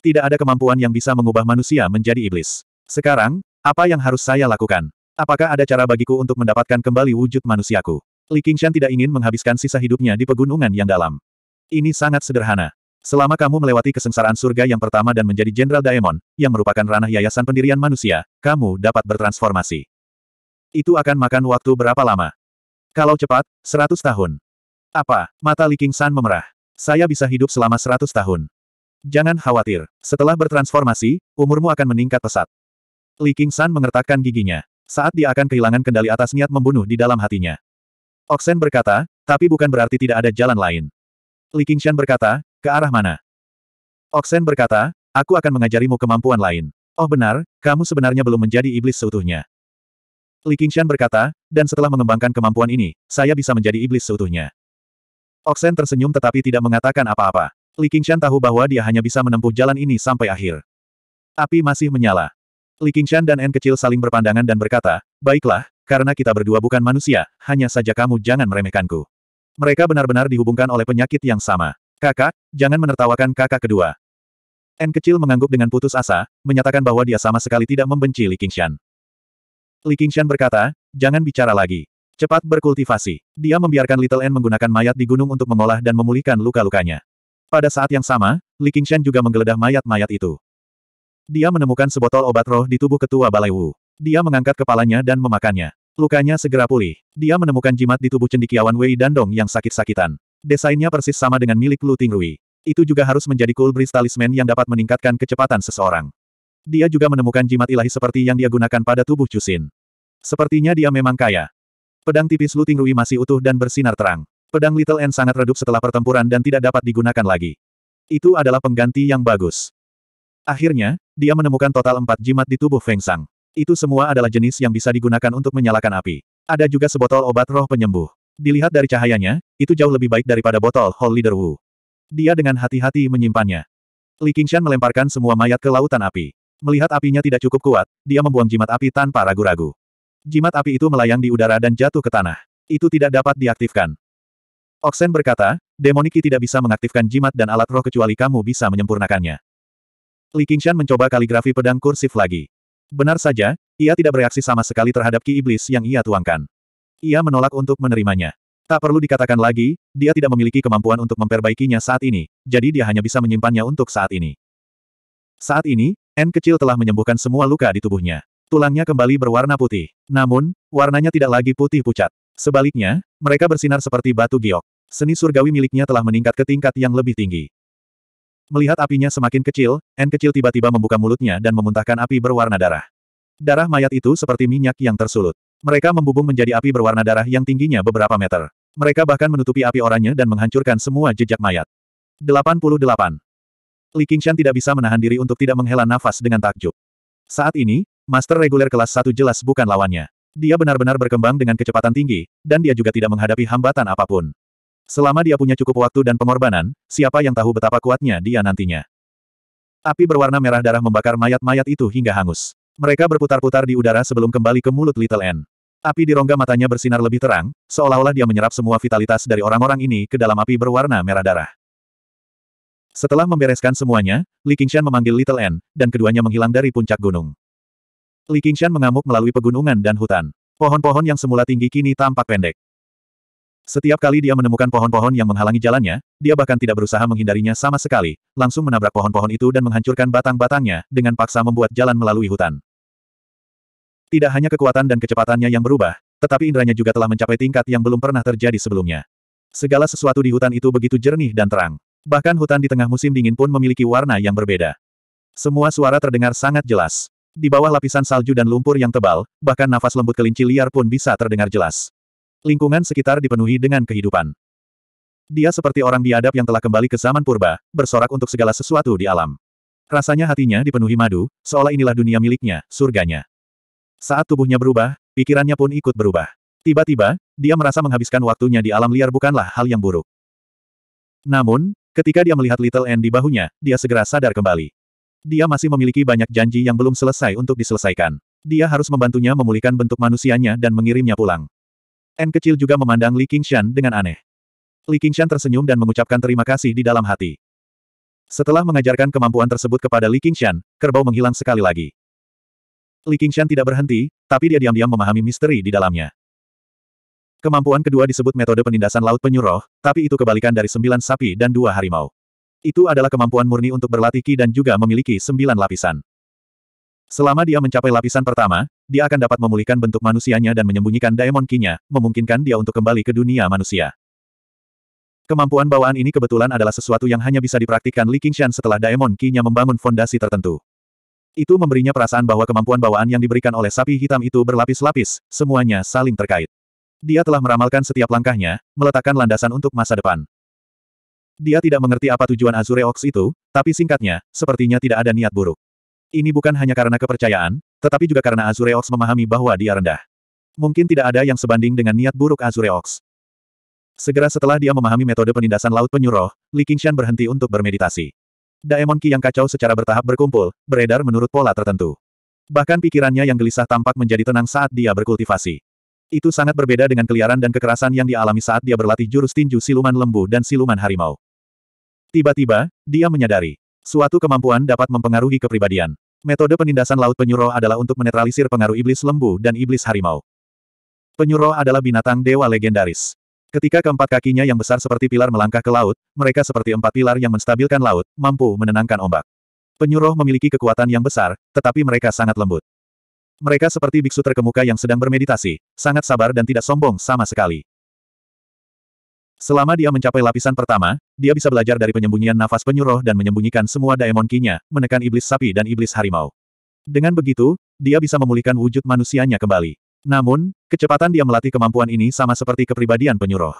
Tidak ada kemampuan yang bisa mengubah manusia menjadi iblis. Sekarang, apa yang harus saya lakukan? Apakah ada cara bagiku untuk mendapatkan kembali wujud manusiaku? Li Qingshan tidak ingin menghabiskan sisa hidupnya di pegunungan yang dalam. Ini sangat sederhana. Selama kamu melewati kesengsaraan surga yang pertama dan menjadi Jenderal Daemon, yang merupakan ranah yayasan pendirian manusia, kamu dapat bertransformasi. Itu akan makan waktu berapa lama? Kalau cepat, seratus tahun. Apa? Mata Li Qingshan memerah. Saya bisa hidup selama seratus tahun. Jangan khawatir. Setelah bertransformasi, umurmu akan meningkat pesat. Li Qingshan mengertakkan giginya saat dia akan kehilangan kendali atas niat membunuh di dalam hatinya. Oksen berkata, tapi bukan berarti tidak ada jalan lain. Li Qingshan berkata, ke arah mana? Oksen berkata, aku akan mengajarimu kemampuan lain. Oh benar, kamu sebenarnya belum menjadi iblis seutuhnya. Li Qingshan berkata, dan setelah mengembangkan kemampuan ini, saya bisa menjadi iblis seutuhnya. Oksen tersenyum tetapi tidak mengatakan apa-apa. Li Qingshan tahu bahwa dia hanya bisa menempuh jalan ini sampai akhir. Api masih menyala. Li Qingshan dan N kecil saling berpandangan dan berkata, Baiklah, karena kita berdua bukan manusia, hanya saja kamu jangan meremehkanku. Mereka benar-benar dihubungkan oleh penyakit yang sama. Kakak, jangan menertawakan kakak kedua. N kecil mengangguk dengan putus asa, menyatakan bahwa dia sama sekali tidak membenci Li Qingshan. Li Qingshan berkata, jangan bicara lagi. Cepat berkultivasi. Dia membiarkan Little En menggunakan mayat di gunung untuk mengolah dan memulihkan luka-lukanya. Pada saat yang sama, Li Qingshan juga menggeledah mayat-mayat itu. Dia menemukan sebotol obat roh di tubuh ketua Balai Wu. Dia mengangkat kepalanya dan memakannya. Lukanya segera pulih. Dia menemukan jimat di tubuh cendikiawan Wei Dandong yang sakit-sakitan. Desainnya persis sama dengan milik Lu Tingrui. Itu juga harus menjadi cool breeze yang dapat meningkatkan kecepatan seseorang. Dia juga menemukan jimat ilahi seperti yang dia gunakan pada tubuh Cusin. Sepertinya dia memang kaya. Pedang tipis Lu Tingrui masih utuh dan bersinar terang. Pedang Little N sangat redup setelah pertempuran dan tidak dapat digunakan lagi. Itu adalah pengganti yang bagus. Akhirnya, dia menemukan total empat jimat di tubuh Feng Sang. Itu semua adalah jenis yang bisa digunakan untuk menyalakan api. Ada juga sebotol obat roh penyembuh. Dilihat dari cahayanya, itu jauh lebih baik daripada botol Hall Leader Wu. Dia dengan hati-hati menyimpannya. Li Qingshan melemparkan semua mayat ke lautan api. Melihat apinya tidak cukup kuat, dia membuang jimat api tanpa ragu-ragu. Jimat api itu melayang di udara dan jatuh ke tanah. Itu tidak dapat diaktifkan. Oksen berkata, Demoniki tidak bisa mengaktifkan jimat dan alat roh kecuali kamu bisa menyempurnakannya. Li Qingshan mencoba kaligrafi pedang kursif lagi. Benar saja, ia tidak bereaksi sama sekali terhadap ki iblis yang ia tuangkan. Ia menolak untuk menerimanya. Tak perlu dikatakan lagi, dia tidak memiliki kemampuan untuk memperbaikinya saat ini, jadi dia hanya bisa menyimpannya untuk saat ini. Saat ini, N kecil telah menyembuhkan semua luka di tubuhnya. Tulangnya kembali berwarna putih. Namun, warnanya tidak lagi putih pucat. Sebaliknya, mereka bersinar seperti batu giok. Seni surgawi miliknya telah meningkat ke tingkat yang lebih tinggi. Melihat apinya semakin kecil, N kecil tiba-tiba membuka mulutnya dan memuntahkan api berwarna darah. Darah mayat itu seperti minyak yang tersulut. Mereka membubung menjadi api berwarna darah yang tingginya beberapa meter. Mereka bahkan menutupi api oranye dan menghancurkan semua jejak mayat. 88. Li Qingshan tidak bisa menahan diri untuk tidak menghela nafas dengan takjub. Saat ini, Master reguler kelas 1 jelas bukan lawannya. Dia benar-benar berkembang dengan kecepatan tinggi, dan dia juga tidak menghadapi hambatan apapun. Selama dia punya cukup waktu dan pengorbanan, siapa yang tahu betapa kuatnya dia nantinya. Api berwarna merah darah membakar mayat-mayat itu hingga hangus. Mereka berputar-putar di udara sebelum kembali ke mulut Little N. Api di rongga matanya bersinar lebih terang, seolah-olah dia menyerap semua vitalitas dari orang-orang ini ke dalam api berwarna merah darah. Setelah membereskan semuanya, Li Qingshan memanggil Little N, dan keduanya menghilang dari puncak gunung. Li Qingshan mengamuk melalui pegunungan dan hutan. Pohon-pohon yang semula tinggi kini tampak pendek. Setiap kali dia menemukan pohon-pohon yang menghalangi jalannya, dia bahkan tidak berusaha menghindarinya sama sekali, langsung menabrak pohon-pohon itu dan menghancurkan batang-batangnya, dengan paksa membuat jalan melalui hutan. Tidak hanya kekuatan dan kecepatannya yang berubah, tetapi indranya juga telah mencapai tingkat yang belum pernah terjadi sebelumnya. Segala sesuatu di hutan itu begitu jernih dan terang. Bahkan hutan di tengah musim dingin pun memiliki warna yang berbeda. Semua suara terdengar sangat jelas. Di bawah lapisan salju dan lumpur yang tebal, bahkan nafas lembut kelinci liar pun bisa terdengar jelas. Lingkungan sekitar dipenuhi dengan kehidupan. Dia seperti orang biadab yang telah kembali ke zaman purba, bersorak untuk segala sesuatu di alam. Rasanya hatinya dipenuhi madu, seolah inilah dunia miliknya, surganya. Saat tubuhnya berubah, pikirannya pun ikut berubah. Tiba-tiba, dia merasa menghabiskan waktunya di alam liar bukanlah hal yang buruk. Namun, ketika dia melihat Little N di bahunya, dia segera sadar kembali. Dia masih memiliki banyak janji yang belum selesai untuk diselesaikan. Dia harus membantunya memulihkan bentuk manusianya dan mengirimnya pulang. N kecil juga memandang Li Qingshan dengan aneh. Li Qingshan tersenyum dan mengucapkan terima kasih di dalam hati. Setelah mengajarkan kemampuan tersebut kepada Li Qingshan, kerbau menghilang sekali lagi. Li Qingshan tidak berhenti, tapi dia diam-diam memahami misteri di dalamnya. Kemampuan kedua disebut metode penindasan laut penyuruh, tapi itu kebalikan dari sembilan sapi dan dua harimau. Itu adalah kemampuan murni untuk berlatih ki dan juga memiliki sembilan lapisan. Selama dia mencapai lapisan pertama, dia akan dapat memulihkan bentuk manusianya dan menyembunyikan daemon kinya, memungkinkan dia untuk kembali ke dunia manusia. Kemampuan bawaan ini kebetulan adalah sesuatu yang hanya bisa dipraktikkan Li Qingshan setelah daemon kinya membangun fondasi tertentu. Itu memberinya perasaan bahwa kemampuan bawaan yang diberikan oleh sapi hitam itu berlapis-lapis, semuanya saling terkait. Dia telah meramalkan setiap langkahnya, meletakkan landasan untuk masa depan. Dia tidak mengerti apa tujuan Azure Ox itu, tapi singkatnya, sepertinya tidak ada niat buruk. Ini bukan hanya karena kepercayaan, tetapi juga karena Azureox memahami bahwa dia rendah. Mungkin tidak ada yang sebanding dengan niat buruk Azureox. Segera setelah dia memahami metode penindasan laut penyuruh, Li Qingshan berhenti untuk bermeditasi. Daemon Ki yang kacau secara bertahap berkumpul, beredar menurut pola tertentu. Bahkan pikirannya yang gelisah tampak menjadi tenang saat dia berkultivasi. Itu sangat berbeda dengan keliaran dan kekerasan yang dialami saat dia berlatih jurus tinju siluman lembu dan siluman harimau. Tiba-tiba, dia menyadari. Suatu kemampuan dapat mempengaruhi kepribadian. Metode penindasan Laut Penyuro adalah untuk menetralisir pengaruh iblis lembu dan iblis harimau. Penyuro adalah binatang dewa legendaris. Ketika keempat kakinya yang besar seperti pilar melangkah ke laut, mereka seperti empat pilar yang menstabilkan laut, mampu menenangkan ombak. Penyuruh memiliki kekuatan yang besar, tetapi mereka sangat lembut. Mereka seperti biksu terkemuka yang sedang bermeditasi, sangat sabar dan tidak sombong sama sekali. Selama dia mencapai lapisan pertama, dia bisa belajar dari penyembunyian nafas penyuruh dan menyembunyikan semua daemon kinya, menekan iblis sapi dan iblis harimau. Dengan begitu, dia bisa memulihkan wujud manusianya kembali. Namun, kecepatan dia melatih kemampuan ini sama seperti kepribadian penyuruh.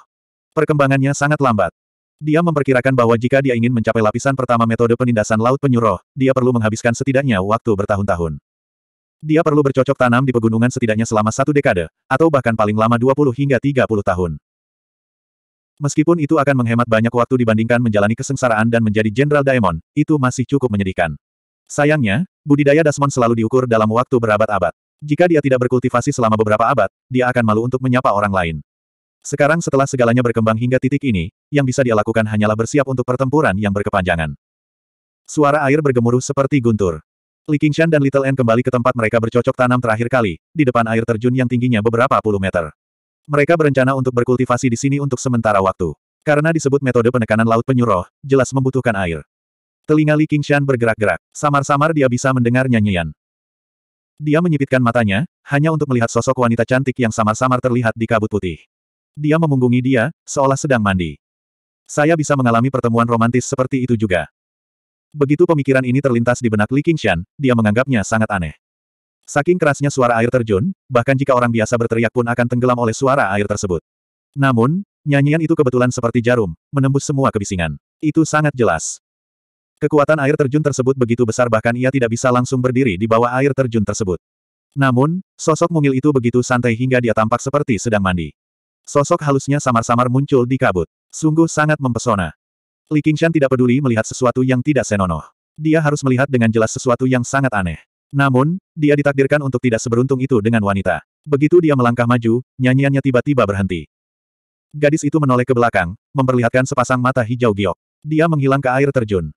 Perkembangannya sangat lambat. Dia memperkirakan bahwa jika dia ingin mencapai lapisan pertama metode penindasan laut penyuruh, dia perlu menghabiskan setidaknya waktu bertahun-tahun. Dia perlu bercocok tanam di pegunungan setidaknya selama satu dekade, atau bahkan paling lama 20 hingga 30 tahun. Meskipun itu akan menghemat banyak waktu dibandingkan menjalani kesengsaraan dan menjadi Jenderal Daemon, itu masih cukup menyedihkan. Sayangnya, budidaya Dasmon selalu diukur dalam waktu berabad-abad. Jika dia tidak berkultivasi selama beberapa abad, dia akan malu untuk menyapa orang lain. Sekarang setelah segalanya berkembang hingga titik ini, yang bisa dia lakukan hanyalah bersiap untuk pertempuran yang berkepanjangan. Suara air bergemuruh seperti guntur. Li Qingshan dan Little N kembali ke tempat mereka bercocok tanam terakhir kali, di depan air terjun yang tingginya beberapa puluh meter. Mereka berencana untuk berkultivasi di sini untuk sementara waktu. Karena disebut metode penekanan laut penyuruh, jelas membutuhkan air. Telinga Li Qingshan bergerak-gerak. Samar-samar dia bisa mendengar nyanyian. Dia menyipitkan matanya, hanya untuk melihat sosok wanita cantik yang samar-samar terlihat di kabut putih. Dia memunggungi dia, seolah sedang mandi. Saya bisa mengalami pertemuan romantis seperti itu juga. Begitu pemikiran ini terlintas di benak Li Qingshan, dia menganggapnya sangat aneh. Saking kerasnya suara air terjun, bahkan jika orang biasa berteriak pun akan tenggelam oleh suara air tersebut. Namun, nyanyian itu kebetulan seperti jarum, menembus semua kebisingan. Itu sangat jelas. Kekuatan air terjun tersebut begitu besar bahkan ia tidak bisa langsung berdiri di bawah air terjun tersebut. Namun, sosok mungil itu begitu santai hingga dia tampak seperti sedang mandi. Sosok halusnya samar-samar muncul di kabut. Sungguh sangat mempesona. Li Qingshan tidak peduli melihat sesuatu yang tidak senonoh. Dia harus melihat dengan jelas sesuatu yang sangat aneh. Namun, dia ditakdirkan untuk tidak seberuntung itu dengan wanita. Begitu dia melangkah maju, nyanyiannya tiba-tiba berhenti. Gadis itu menoleh ke belakang, memperlihatkan sepasang mata hijau giok. Dia menghilang ke air terjun.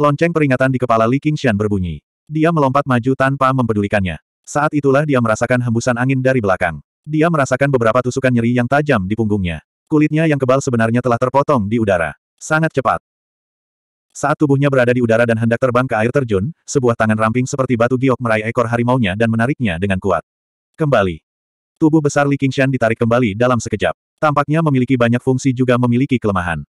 Lonceng peringatan di kepala Li Qingshan berbunyi. Dia melompat maju tanpa mempedulikannya. Saat itulah dia merasakan hembusan angin dari belakang. Dia merasakan beberapa tusukan nyeri yang tajam di punggungnya. Kulitnya yang kebal sebenarnya telah terpotong di udara. Sangat cepat. Saat tubuhnya berada di udara dan hendak terbang ke air terjun, sebuah tangan ramping seperti batu giok meraih ekor harimaunya dan menariknya dengan kuat. Kembali. Tubuh besar Li Qingshan ditarik kembali dalam sekejap. Tampaknya memiliki banyak fungsi juga memiliki kelemahan.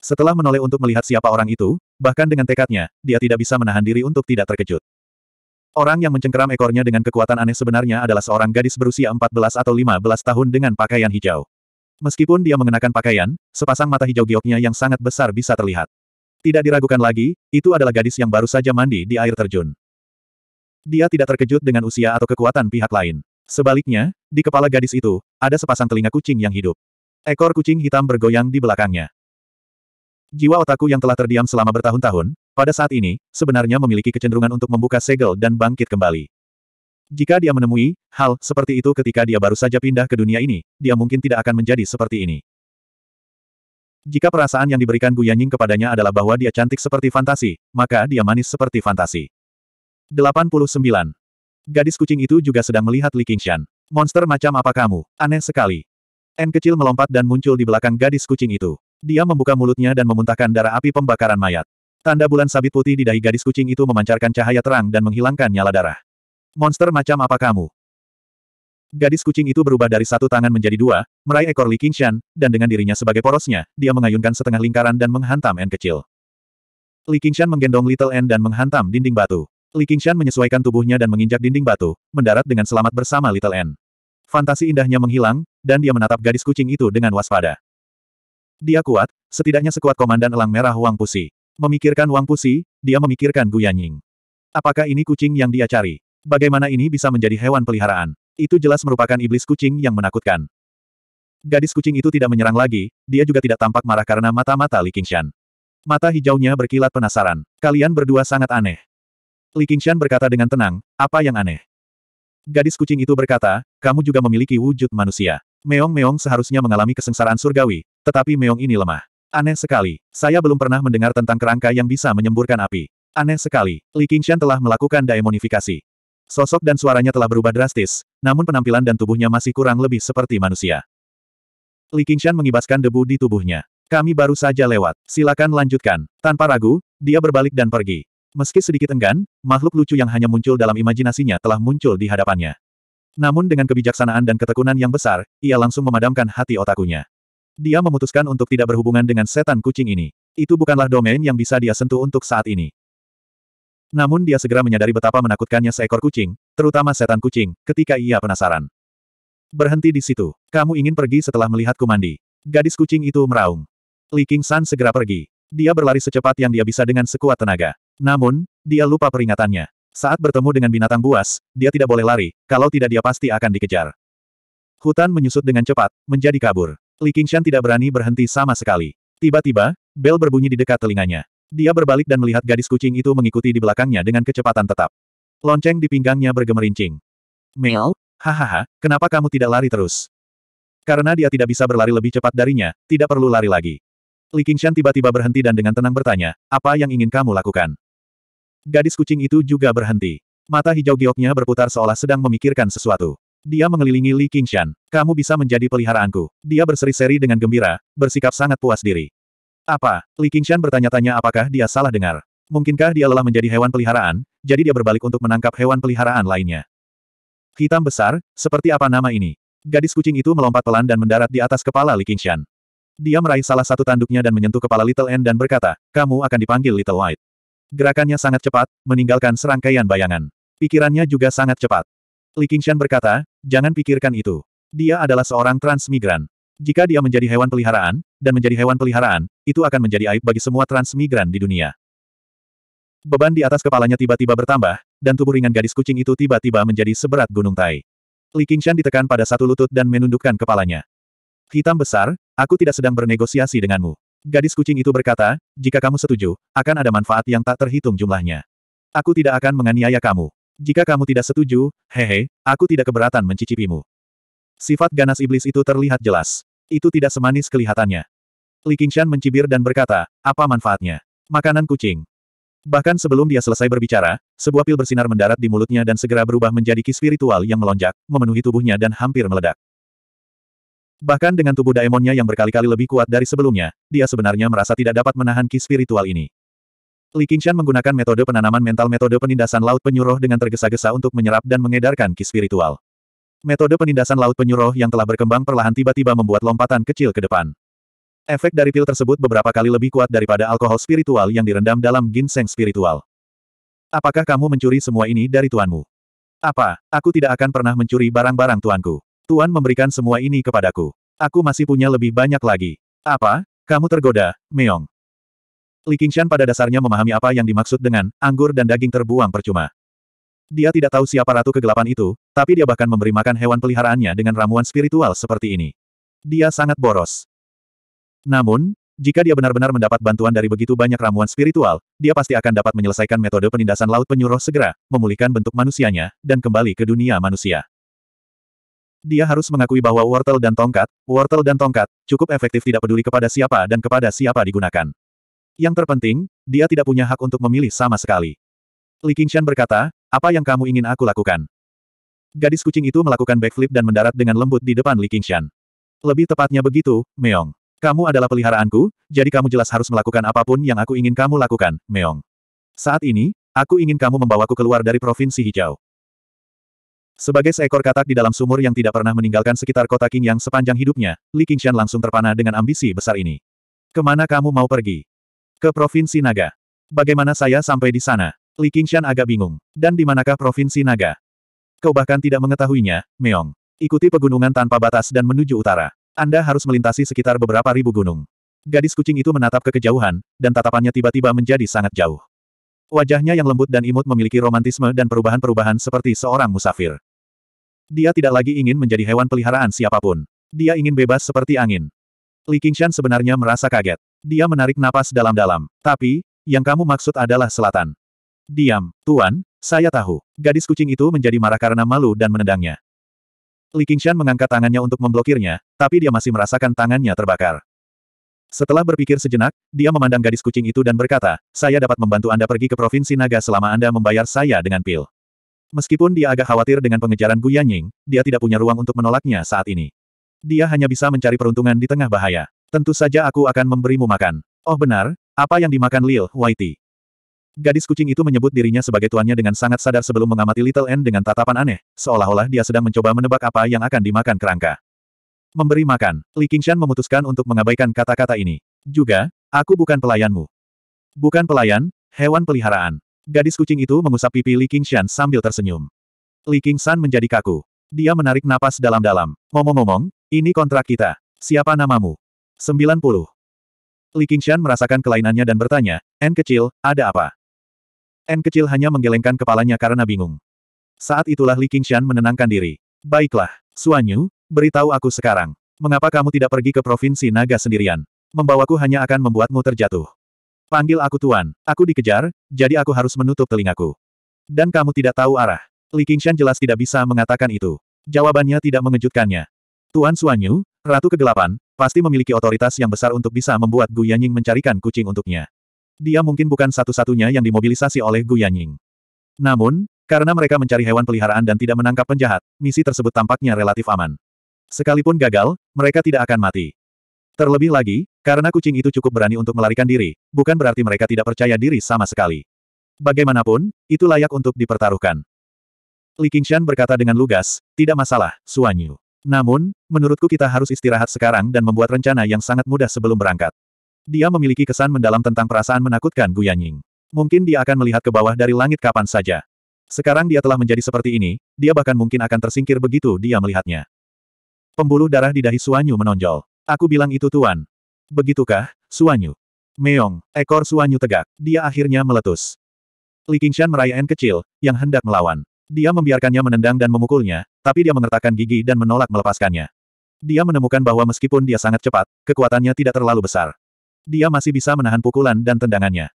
Setelah menoleh untuk melihat siapa orang itu, bahkan dengan tekadnya, dia tidak bisa menahan diri untuk tidak terkejut. Orang yang mencengkeram ekornya dengan kekuatan aneh sebenarnya adalah seorang gadis berusia 14 atau 15 tahun dengan pakaian hijau. Meskipun dia mengenakan pakaian, sepasang mata hijau gioknya yang sangat besar bisa terlihat. Tidak diragukan lagi, itu adalah gadis yang baru saja mandi di air terjun. Dia tidak terkejut dengan usia atau kekuatan pihak lain. Sebaliknya, di kepala gadis itu, ada sepasang telinga kucing yang hidup. Ekor kucing hitam bergoyang di belakangnya. Jiwa otakku yang telah terdiam selama bertahun-tahun, pada saat ini, sebenarnya memiliki kecenderungan untuk membuka segel dan bangkit kembali. Jika dia menemui hal seperti itu ketika dia baru saja pindah ke dunia ini, dia mungkin tidak akan menjadi seperti ini. Jika perasaan yang diberikan Gu Yanying kepadanya adalah bahwa dia cantik seperti fantasi, maka dia manis seperti fantasi. 89. Gadis kucing itu juga sedang melihat Li Qingshan. Monster macam apa kamu? Aneh sekali. N kecil melompat dan muncul di belakang gadis kucing itu. Dia membuka mulutnya dan memuntahkan darah api pembakaran mayat. Tanda bulan sabit putih di dahi gadis kucing itu memancarkan cahaya terang dan menghilangkan nyala darah. Monster macam apa kamu? Gadis kucing itu berubah dari satu tangan menjadi dua, meraih ekor Li Qingshan, dan dengan dirinya sebagai porosnya, dia mengayunkan setengah lingkaran dan menghantam N kecil. Li Qingshan menggendong Little N dan menghantam dinding batu. Li Qingshan menyesuaikan tubuhnya dan menginjak dinding batu, mendarat dengan selamat bersama Little N. Fantasi indahnya menghilang, dan dia menatap gadis kucing itu dengan waspada. Dia kuat, setidaknya sekuat komandan elang merah Wang Pusi. Memikirkan Wang Pusi, dia memikirkan Gu Yanying. Apakah ini kucing yang dia cari? Bagaimana ini bisa menjadi hewan peliharaan? Itu jelas merupakan iblis kucing yang menakutkan. Gadis kucing itu tidak menyerang lagi, dia juga tidak tampak marah karena mata-mata Li Qingshan. Mata hijaunya berkilat penasaran. Kalian berdua sangat aneh. Li Qingshan berkata dengan tenang, apa yang aneh? Gadis kucing itu berkata, kamu juga memiliki wujud manusia. Meong-meong seharusnya mengalami kesengsaraan surgawi, tetapi meong ini lemah. Aneh sekali. Saya belum pernah mendengar tentang kerangka yang bisa menyemburkan api. Aneh sekali. Li Qingshan telah melakukan daemonifikasi. Sosok dan suaranya telah berubah drastis, namun penampilan dan tubuhnya masih kurang lebih seperti manusia. Li Qingshan mengibaskan debu di tubuhnya. Kami baru saja lewat, silakan lanjutkan. Tanpa ragu, dia berbalik dan pergi. Meski sedikit enggan, makhluk lucu yang hanya muncul dalam imajinasinya telah muncul di hadapannya. Namun dengan kebijaksanaan dan ketekunan yang besar, ia langsung memadamkan hati otakunya. Dia memutuskan untuk tidak berhubungan dengan setan kucing ini. Itu bukanlah domain yang bisa dia sentuh untuk saat ini. Namun dia segera menyadari betapa menakutkannya seekor kucing, terutama setan kucing, ketika ia penasaran. Berhenti di situ. Kamu ingin pergi setelah melihatku mandi. Gadis kucing itu meraung. Li King San segera pergi. Dia berlari secepat yang dia bisa dengan sekuat tenaga. Namun, dia lupa peringatannya. Saat bertemu dengan binatang buas, dia tidak boleh lari, kalau tidak dia pasti akan dikejar. Hutan menyusut dengan cepat, menjadi kabur. Li Qingshan tidak berani berhenti sama sekali. Tiba-tiba, bel berbunyi di dekat telinganya. Dia berbalik dan melihat gadis kucing itu mengikuti di belakangnya dengan kecepatan tetap. Lonceng di pinggangnya bergemerincing. Mel, hahaha, kenapa kamu tidak lari terus? Karena dia tidak bisa berlari lebih cepat darinya, tidak perlu lari lagi. Li Qingshan tiba-tiba berhenti dan dengan tenang bertanya, apa yang ingin kamu lakukan? Gadis kucing itu juga berhenti. Mata hijau gioknya berputar seolah sedang memikirkan sesuatu. Dia mengelilingi Li Qingshan. Kamu bisa menjadi peliharaanku. Dia berseri-seri dengan gembira, bersikap sangat puas diri. Apa? Li Qingshan bertanya-tanya apakah dia salah dengar. Mungkinkah dia lelah menjadi hewan peliharaan, jadi dia berbalik untuk menangkap hewan peliharaan lainnya. Hitam besar, seperti apa nama ini? Gadis kucing itu melompat pelan dan mendarat di atas kepala Li Qingshan. Dia meraih salah satu tanduknya dan menyentuh kepala Little N dan berkata, kamu akan dipanggil Little White. Gerakannya sangat cepat, meninggalkan serangkaian bayangan. Pikirannya juga sangat cepat. Li Qingshan berkata, jangan pikirkan itu. Dia adalah seorang transmigran. Jika dia menjadi hewan peliharaan, dan menjadi hewan peliharaan, itu akan menjadi aib bagi semua transmigran di dunia. Beban di atas kepalanya tiba-tiba bertambah, dan tubuh ringan gadis kucing itu tiba-tiba menjadi seberat gunung tai. Li Qingshan ditekan pada satu lutut dan menundukkan kepalanya. Hitam besar, aku tidak sedang bernegosiasi denganmu. Gadis kucing itu berkata, jika kamu setuju, akan ada manfaat yang tak terhitung jumlahnya. Aku tidak akan menganiaya kamu. Jika kamu tidak setuju, hehe, aku tidak keberatan mencicipimu. Sifat ganas iblis itu terlihat jelas. Itu tidak semanis kelihatannya. Li Qingshan mencibir dan berkata, apa manfaatnya? Makanan kucing. Bahkan sebelum dia selesai berbicara, sebuah pil bersinar mendarat di mulutnya dan segera berubah menjadi ki spiritual yang melonjak, memenuhi tubuhnya dan hampir meledak. Bahkan dengan tubuh daemonnya yang berkali-kali lebih kuat dari sebelumnya, dia sebenarnya merasa tidak dapat menahan ki spiritual ini. Li Qingshan menggunakan metode penanaman mental metode penindasan laut penyuruh dengan tergesa-gesa untuk menyerap dan mengedarkan ki spiritual. Metode penindasan laut penyuruh yang telah berkembang perlahan tiba-tiba membuat lompatan kecil ke depan. Efek dari pil tersebut beberapa kali lebih kuat daripada alkohol spiritual yang direndam dalam ginseng spiritual. Apakah kamu mencuri semua ini dari tuanmu? Apa, aku tidak akan pernah mencuri barang-barang tuanku. Tuan memberikan semua ini kepadaku. Aku masih punya lebih banyak lagi. Apa, kamu tergoda, Meong? Li Qingshan pada dasarnya memahami apa yang dimaksud dengan anggur dan daging terbuang percuma. Dia tidak tahu siapa ratu kegelapan itu, tapi dia bahkan memberi makan hewan peliharaannya dengan ramuan spiritual seperti ini. Dia sangat boros. Namun, jika dia benar-benar mendapat bantuan dari begitu banyak ramuan spiritual, dia pasti akan dapat menyelesaikan metode penindasan laut penyuruh segera, memulihkan bentuk manusianya, dan kembali ke dunia manusia. Dia harus mengakui bahwa wortel dan tongkat, wortel dan tongkat, cukup efektif tidak peduli kepada siapa dan kepada siapa digunakan. Yang terpenting, dia tidak punya hak untuk memilih sama sekali. Li Qingshan berkata, apa yang kamu ingin aku lakukan? Gadis kucing itu melakukan backflip dan mendarat dengan lembut di depan Li Qingshan. Lebih tepatnya begitu, Meong. Kamu adalah peliharaanku, jadi kamu jelas harus melakukan apapun yang aku ingin kamu lakukan, Meong. Saat ini, aku ingin kamu membawaku keluar dari Provinsi Hijau. Sebagai seekor katak di dalam sumur yang tidak pernah meninggalkan sekitar kota King yang sepanjang hidupnya, Li Qingshan langsung terpana dengan ambisi besar ini. Kemana kamu mau pergi? Ke Provinsi Naga. Bagaimana saya sampai di sana? Li Qingshan agak bingung. Dan di manakah provinsi naga? Kau bahkan tidak mengetahuinya, Meong. Ikuti pegunungan tanpa batas dan menuju utara. Anda harus melintasi sekitar beberapa ribu gunung. Gadis kucing itu menatap ke kejauhan, dan tatapannya tiba-tiba menjadi sangat jauh. Wajahnya yang lembut dan imut memiliki romantisme dan perubahan-perubahan seperti seorang musafir. Dia tidak lagi ingin menjadi hewan peliharaan siapapun. Dia ingin bebas seperti angin. Li Qingshan sebenarnya merasa kaget. Dia menarik napas dalam-dalam. Tapi, yang kamu maksud adalah selatan. Diam, Tuan, saya tahu. Gadis kucing itu menjadi marah karena malu dan menendangnya. Li Qingshan mengangkat tangannya untuk memblokirnya, tapi dia masih merasakan tangannya terbakar. Setelah berpikir sejenak, dia memandang gadis kucing itu dan berkata, saya dapat membantu Anda pergi ke Provinsi Naga selama Anda membayar saya dengan pil. Meskipun dia agak khawatir dengan pengejaran Gu Yanying, dia tidak punya ruang untuk menolaknya saat ini. Dia hanya bisa mencari peruntungan di tengah bahaya. Tentu saja aku akan memberimu makan. Oh benar, apa yang dimakan Lil Whitey? Gadis kucing itu menyebut dirinya sebagai tuannya dengan sangat sadar sebelum mengamati Little N dengan tatapan aneh, seolah-olah dia sedang mencoba menebak apa yang akan dimakan kerangka. Memberi makan, Li Qingshan memutuskan untuk mengabaikan kata-kata ini. Juga, aku bukan pelayanmu. Bukan pelayan, hewan peliharaan. Gadis kucing itu mengusap pipi Li Qingshan sambil tersenyum. Li Qingshan menjadi kaku. Dia menarik napas dalam-dalam. Ngomong-ngomong, ini kontrak kita. Siapa namamu? 90. Li Qingshan merasakan kelainannya dan bertanya, N kecil, ada apa? N kecil hanya menggelengkan kepalanya karena bingung. Saat itulah Li Qingshan menenangkan diri. Baiklah, Suanyu, beritahu aku sekarang. Mengapa kamu tidak pergi ke Provinsi Naga sendirian? Membawaku hanya akan membuatmu terjatuh. Panggil aku Tuan, aku dikejar, jadi aku harus menutup telingaku. Dan kamu tidak tahu arah. Li Qingshan jelas tidak bisa mengatakan itu. Jawabannya tidak mengejutkannya. Tuan Suanyu, Ratu Kegelapan, pasti memiliki otoritas yang besar untuk bisa membuat Gu Yanying mencarikan kucing untuknya. Dia mungkin bukan satu-satunya yang dimobilisasi oleh Gu Yanying. Namun, karena mereka mencari hewan peliharaan dan tidak menangkap penjahat, misi tersebut tampaknya relatif aman. Sekalipun gagal, mereka tidak akan mati. Terlebih lagi, karena kucing itu cukup berani untuk melarikan diri, bukan berarti mereka tidak percaya diri sama sekali. Bagaimanapun, itu layak untuk dipertaruhkan. Li Qingshan berkata dengan lugas, tidak masalah, Suanyu. Namun, menurutku kita harus istirahat sekarang dan membuat rencana yang sangat mudah sebelum berangkat. Dia memiliki kesan mendalam tentang perasaan menakutkan Gu Yanying. Mungkin dia akan melihat ke bawah dari langit kapan saja. Sekarang dia telah menjadi seperti ini, dia bahkan mungkin akan tersingkir begitu dia melihatnya. Pembuluh darah di dahi Suanyu menonjol. Aku bilang itu tuan. Begitukah, Suanyu? Meong, ekor Suanyu tegak. Dia akhirnya meletus. Li Qingshan meraih N kecil, yang hendak melawan. Dia membiarkannya menendang dan memukulnya, tapi dia mengertakkan gigi dan menolak melepaskannya. Dia menemukan bahwa meskipun dia sangat cepat, kekuatannya tidak terlalu besar dia masih bisa menahan pukulan dan tendangannya.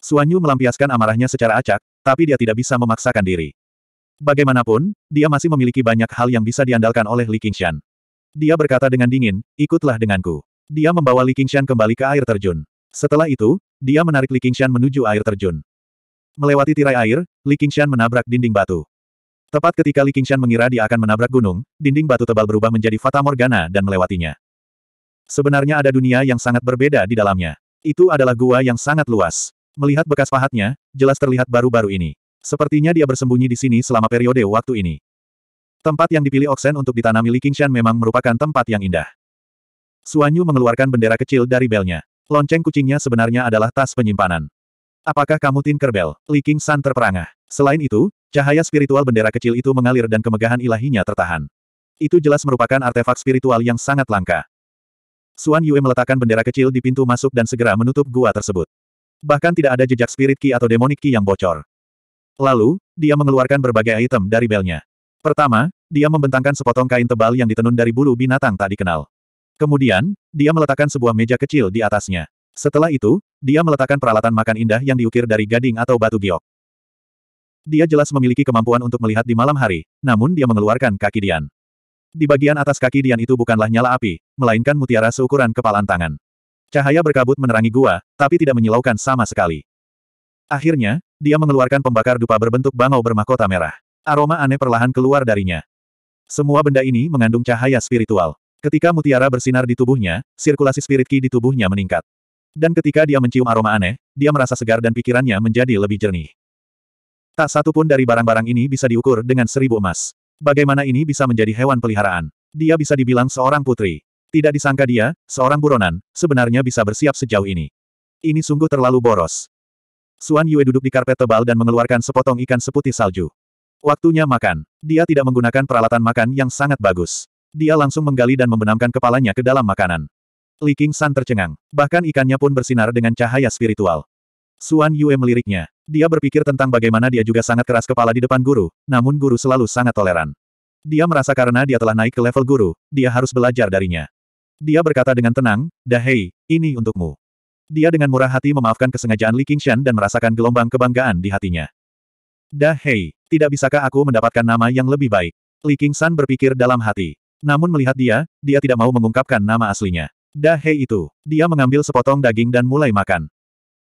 Suanyu melampiaskan amarahnya secara acak, tapi dia tidak bisa memaksakan diri. Bagaimanapun, dia masih memiliki banyak hal yang bisa diandalkan oleh Li Qingshan. Dia berkata dengan dingin, ikutlah denganku. Dia membawa Li Qingshan kembali ke air terjun. Setelah itu, dia menarik Li Qingshan menuju air terjun. Melewati tirai air, Li Qingshan menabrak dinding batu. Tepat ketika Li Qingshan mengira dia akan menabrak gunung, dinding batu tebal berubah menjadi Fata Morgana dan melewatinya. Sebenarnya ada dunia yang sangat berbeda di dalamnya. Itu adalah gua yang sangat luas. Melihat bekas pahatnya, jelas terlihat baru-baru ini. Sepertinya dia bersembunyi di sini selama periode waktu ini. Tempat yang dipilih Oksen untuk ditanami Li Qingshan memang merupakan tempat yang indah. Suanyu mengeluarkan bendera kecil dari belnya. Lonceng kucingnya sebenarnya adalah tas penyimpanan. Apakah kamu Tinker Bell? Li Qingshan terperangah. Selain itu, cahaya spiritual bendera kecil itu mengalir dan kemegahan ilahinya tertahan. Itu jelas merupakan artefak spiritual yang sangat langka. Suan Yue meletakkan bendera kecil di pintu masuk dan segera menutup gua tersebut. Bahkan tidak ada jejak spirit ki atau demonik ki yang bocor. Lalu, dia mengeluarkan berbagai item dari belnya. Pertama, dia membentangkan sepotong kain tebal yang ditenun dari bulu binatang tak dikenal. Kemudian, dia meletakkan sebuah meja kecil di atasnya. Setelah itu, dia meletakkan peralatan makan indah yang diukir dari gading atau batu giok. Dia jelas memiliki kemampuan untuk melihat di malam hari, namun dia mengeluarkan kaki Dian. Di bagian atas kaki Dian itu bukanlah nyala api, melainkan mutiara seukuran kepalan tangan. Cahaya berkabut menerangi gua, tapi tidak menyilaukan sama sekali. Akhirnya, dia mengeluarkan pembakar dupa berbentuk bangau bermahkota merah. Aroma aneh perlahan keluar darinya. Semua benda ini mengandung cahaya spiritual. Ketika mutiara bersinar di tubuhnya, sirkulasi spirit ki di tubuhnya meningkat. Dan ketika dia mencium aroma aneh, dia merasa segar dan pikirannya menjadi lebih jernih. Tak satu pun dari barang-barang ini bisa diukur dengan seribu emas. Bagaimana ini bisa menjadi hewan peliharaan? Dia bisa dibilang seorang putri. Tidak disangka dia, seorang buronan, sebenarnya bisa bersiap sejauh ini. Ini sungguh terlalu boros. Suan Yue duduk di karpet tebal dan mengeluarkan sepotong ikan seputih salju. Waktunya makan. Dia tidak menggunakan peralatan makan yang sangat bagus. Dia langsung menggali dan membenamkan kepalanya ke dalam makanan. Li King San tercengang. Bahkan ikannya pun bersinar dengan cahaya spiritual. Suan Yue meliriknya. Dia berpikir tentang bagaimana dia juga sangat keras kepala di depan guru, namun guru selalu sangat toleran. Dia merasa karena dia telah naik ke level guru, dia harus belajar darinya. Dia berkata dengan tenang, Dahei, ini untukmu. Dia dengan murah hati memaafkan kesengajaan Li Qingshan dan merasakan gelombang kebanggaan di hatinya. Dahei, tidak bisakah aku mendapatkan nama yang lebih baik? Li Qingshan berpikir dalam hati. Namun melihat dia, dia tidak mau mengungkapkan nama aslinya. Dahei itu, dia mengambil sepotong daging dan mulai makan.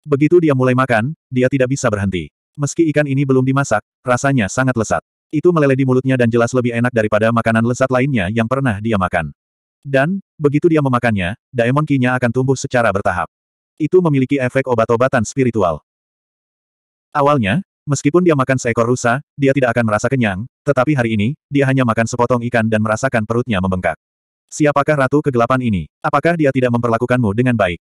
Begitu dia mulai makan, dia tidak bisa berhenti. Meski ikan ini belum dimasak, rasanya sangat lesat. Itu meleleh di mulutnya dan jelas lebih enak daripada makanan lezat lainnya yang pernah dia makan. Dan, begitu dia memakannya, Daemon Ki-nya akan tumbuh secara bertahap. Itu memiliki efek obat-obatan spiritual. Awalnya, meskipun dia makan seekor rusa, dia tidak akan merasa kenyang, tetapi hari ini, dia hanya makan sepotong ikan dan merasakan perutnya membengkak. Siapakah ratu kegelapan ini? Apakah dia tidak memperlakukanmu dengan baik?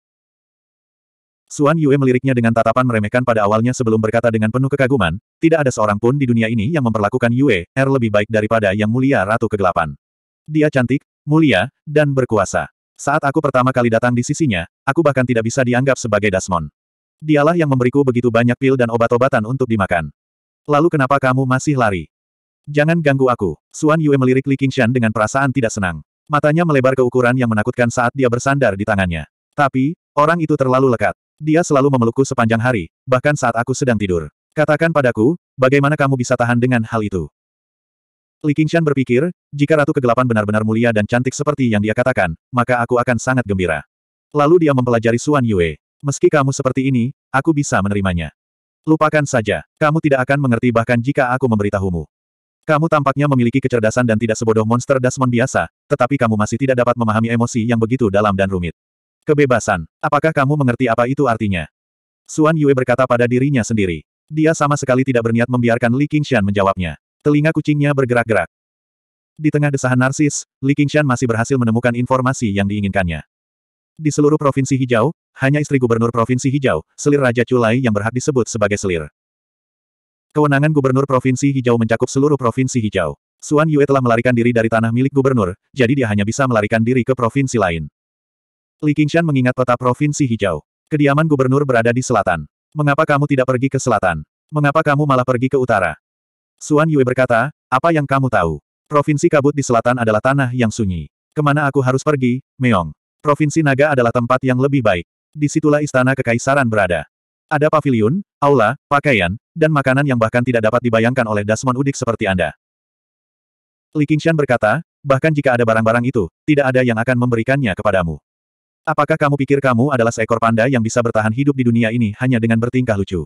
Suan Yue meliriknya dengan tatapan meremehkan pada awalnya sebelum berkata dengan penuh kekaguman, tidak ada seorang pun di dunia ini yang memperlakukan Yue, R er lebih baik daripada yang mulia ratu kegelapan. Dia cantik, mulia, dan berkuasa. Saat aku pertama kali datang di sisinya, aku bahkan tidak bisa dianggap sebagai Dasmon. Dialah yang memberiku begitu banyak pil dan obat-obatan untuk dimakan. Lalu kenapa kamu masih lari? Jangan ganggu aku. Suan Yue melirik Li Qingshan dengan perasaan tidak senang. Matanya melebar ke ukuran yang menakutkan saat dia bersandar di tangannya. Tapi, orang itu terlalu lekat. Dia selalu memelukku sepanjang hari, bahkan saat aku sedang tidur. Katakan padaku, bagaimana kamu bisa tahan dengan hal itu? Li Qingshan berpikir, jika Ratu Kegelapan benar-benar mulia dan cantik seperti yang dia katakan, maka aku akan sangat gembira. Lalu dia mempelajari Suan Yue. Meski kamu seperti ini, aku bisa menerimanya. Lupakan saja, kamu tidak akan mengerti bahkan jika aku memberitahumu. Kamu tampaknya memiliki kecerdasan dan tidak sebodoh monster Dasmon biasa, tetapi kamu masih tidak dapat memahami emosi yang begitu dalam dan rumit. Kebebasan. Apakah kamu mengerti apa itu artinya? Suan Yue berkata pada dirinya sendiri. Dia sama sekali tidak berniat membiarkan Li Qingshan menjawabnya. Telinga kucingnya bergerak-gerak. Di tengah desahan narsis, Li Qingshan masih berhasil menemukan informasi yang diinginkannya. Di seluruh Provinsi Hijau, hanya istri Gubernur Provinsi Hijau, selir Raja Culai yang berhak disebut sebagai selir. Kewenangan Gubernur Provinsi Hijau mencakup seluruh Provinsi Hijau. Suan Yue telah melarikan diri dari tanah milik gubernur, jadi dia hanya bisa melarikan diri ke provinsi lain. Li Qingshan mengingat peta Provinsi Hijau. Kediaman gubernur berada di selatan. Mengapa kamu tidak pergi ke selatan? Mengapa kamu malah pergi ke utara? Suan Yue berkata, apa yang kamu tahu? Provinsi kabut di selatan adalah tanah yang sunyi. Kemana aku harus pergi, Meong? Provinsi naga adalah tempat yang lebih baik. Disitulah istana kekaisaran berada. Ada pavilion, aula, pakaian, dan makanan yang bahkan tidak dapat dibayangkan oleh Dasmon Udik seperti Anda. Li Qingshan berkata, bahkan jika ada barang-barang itu, tidak ada yang akan memberikannya kepadamu. Apakah kamu pikir kamu adalah seekor panda yang bisa bertahan hidup di dunia ini hanya dengan bertingkah lucu?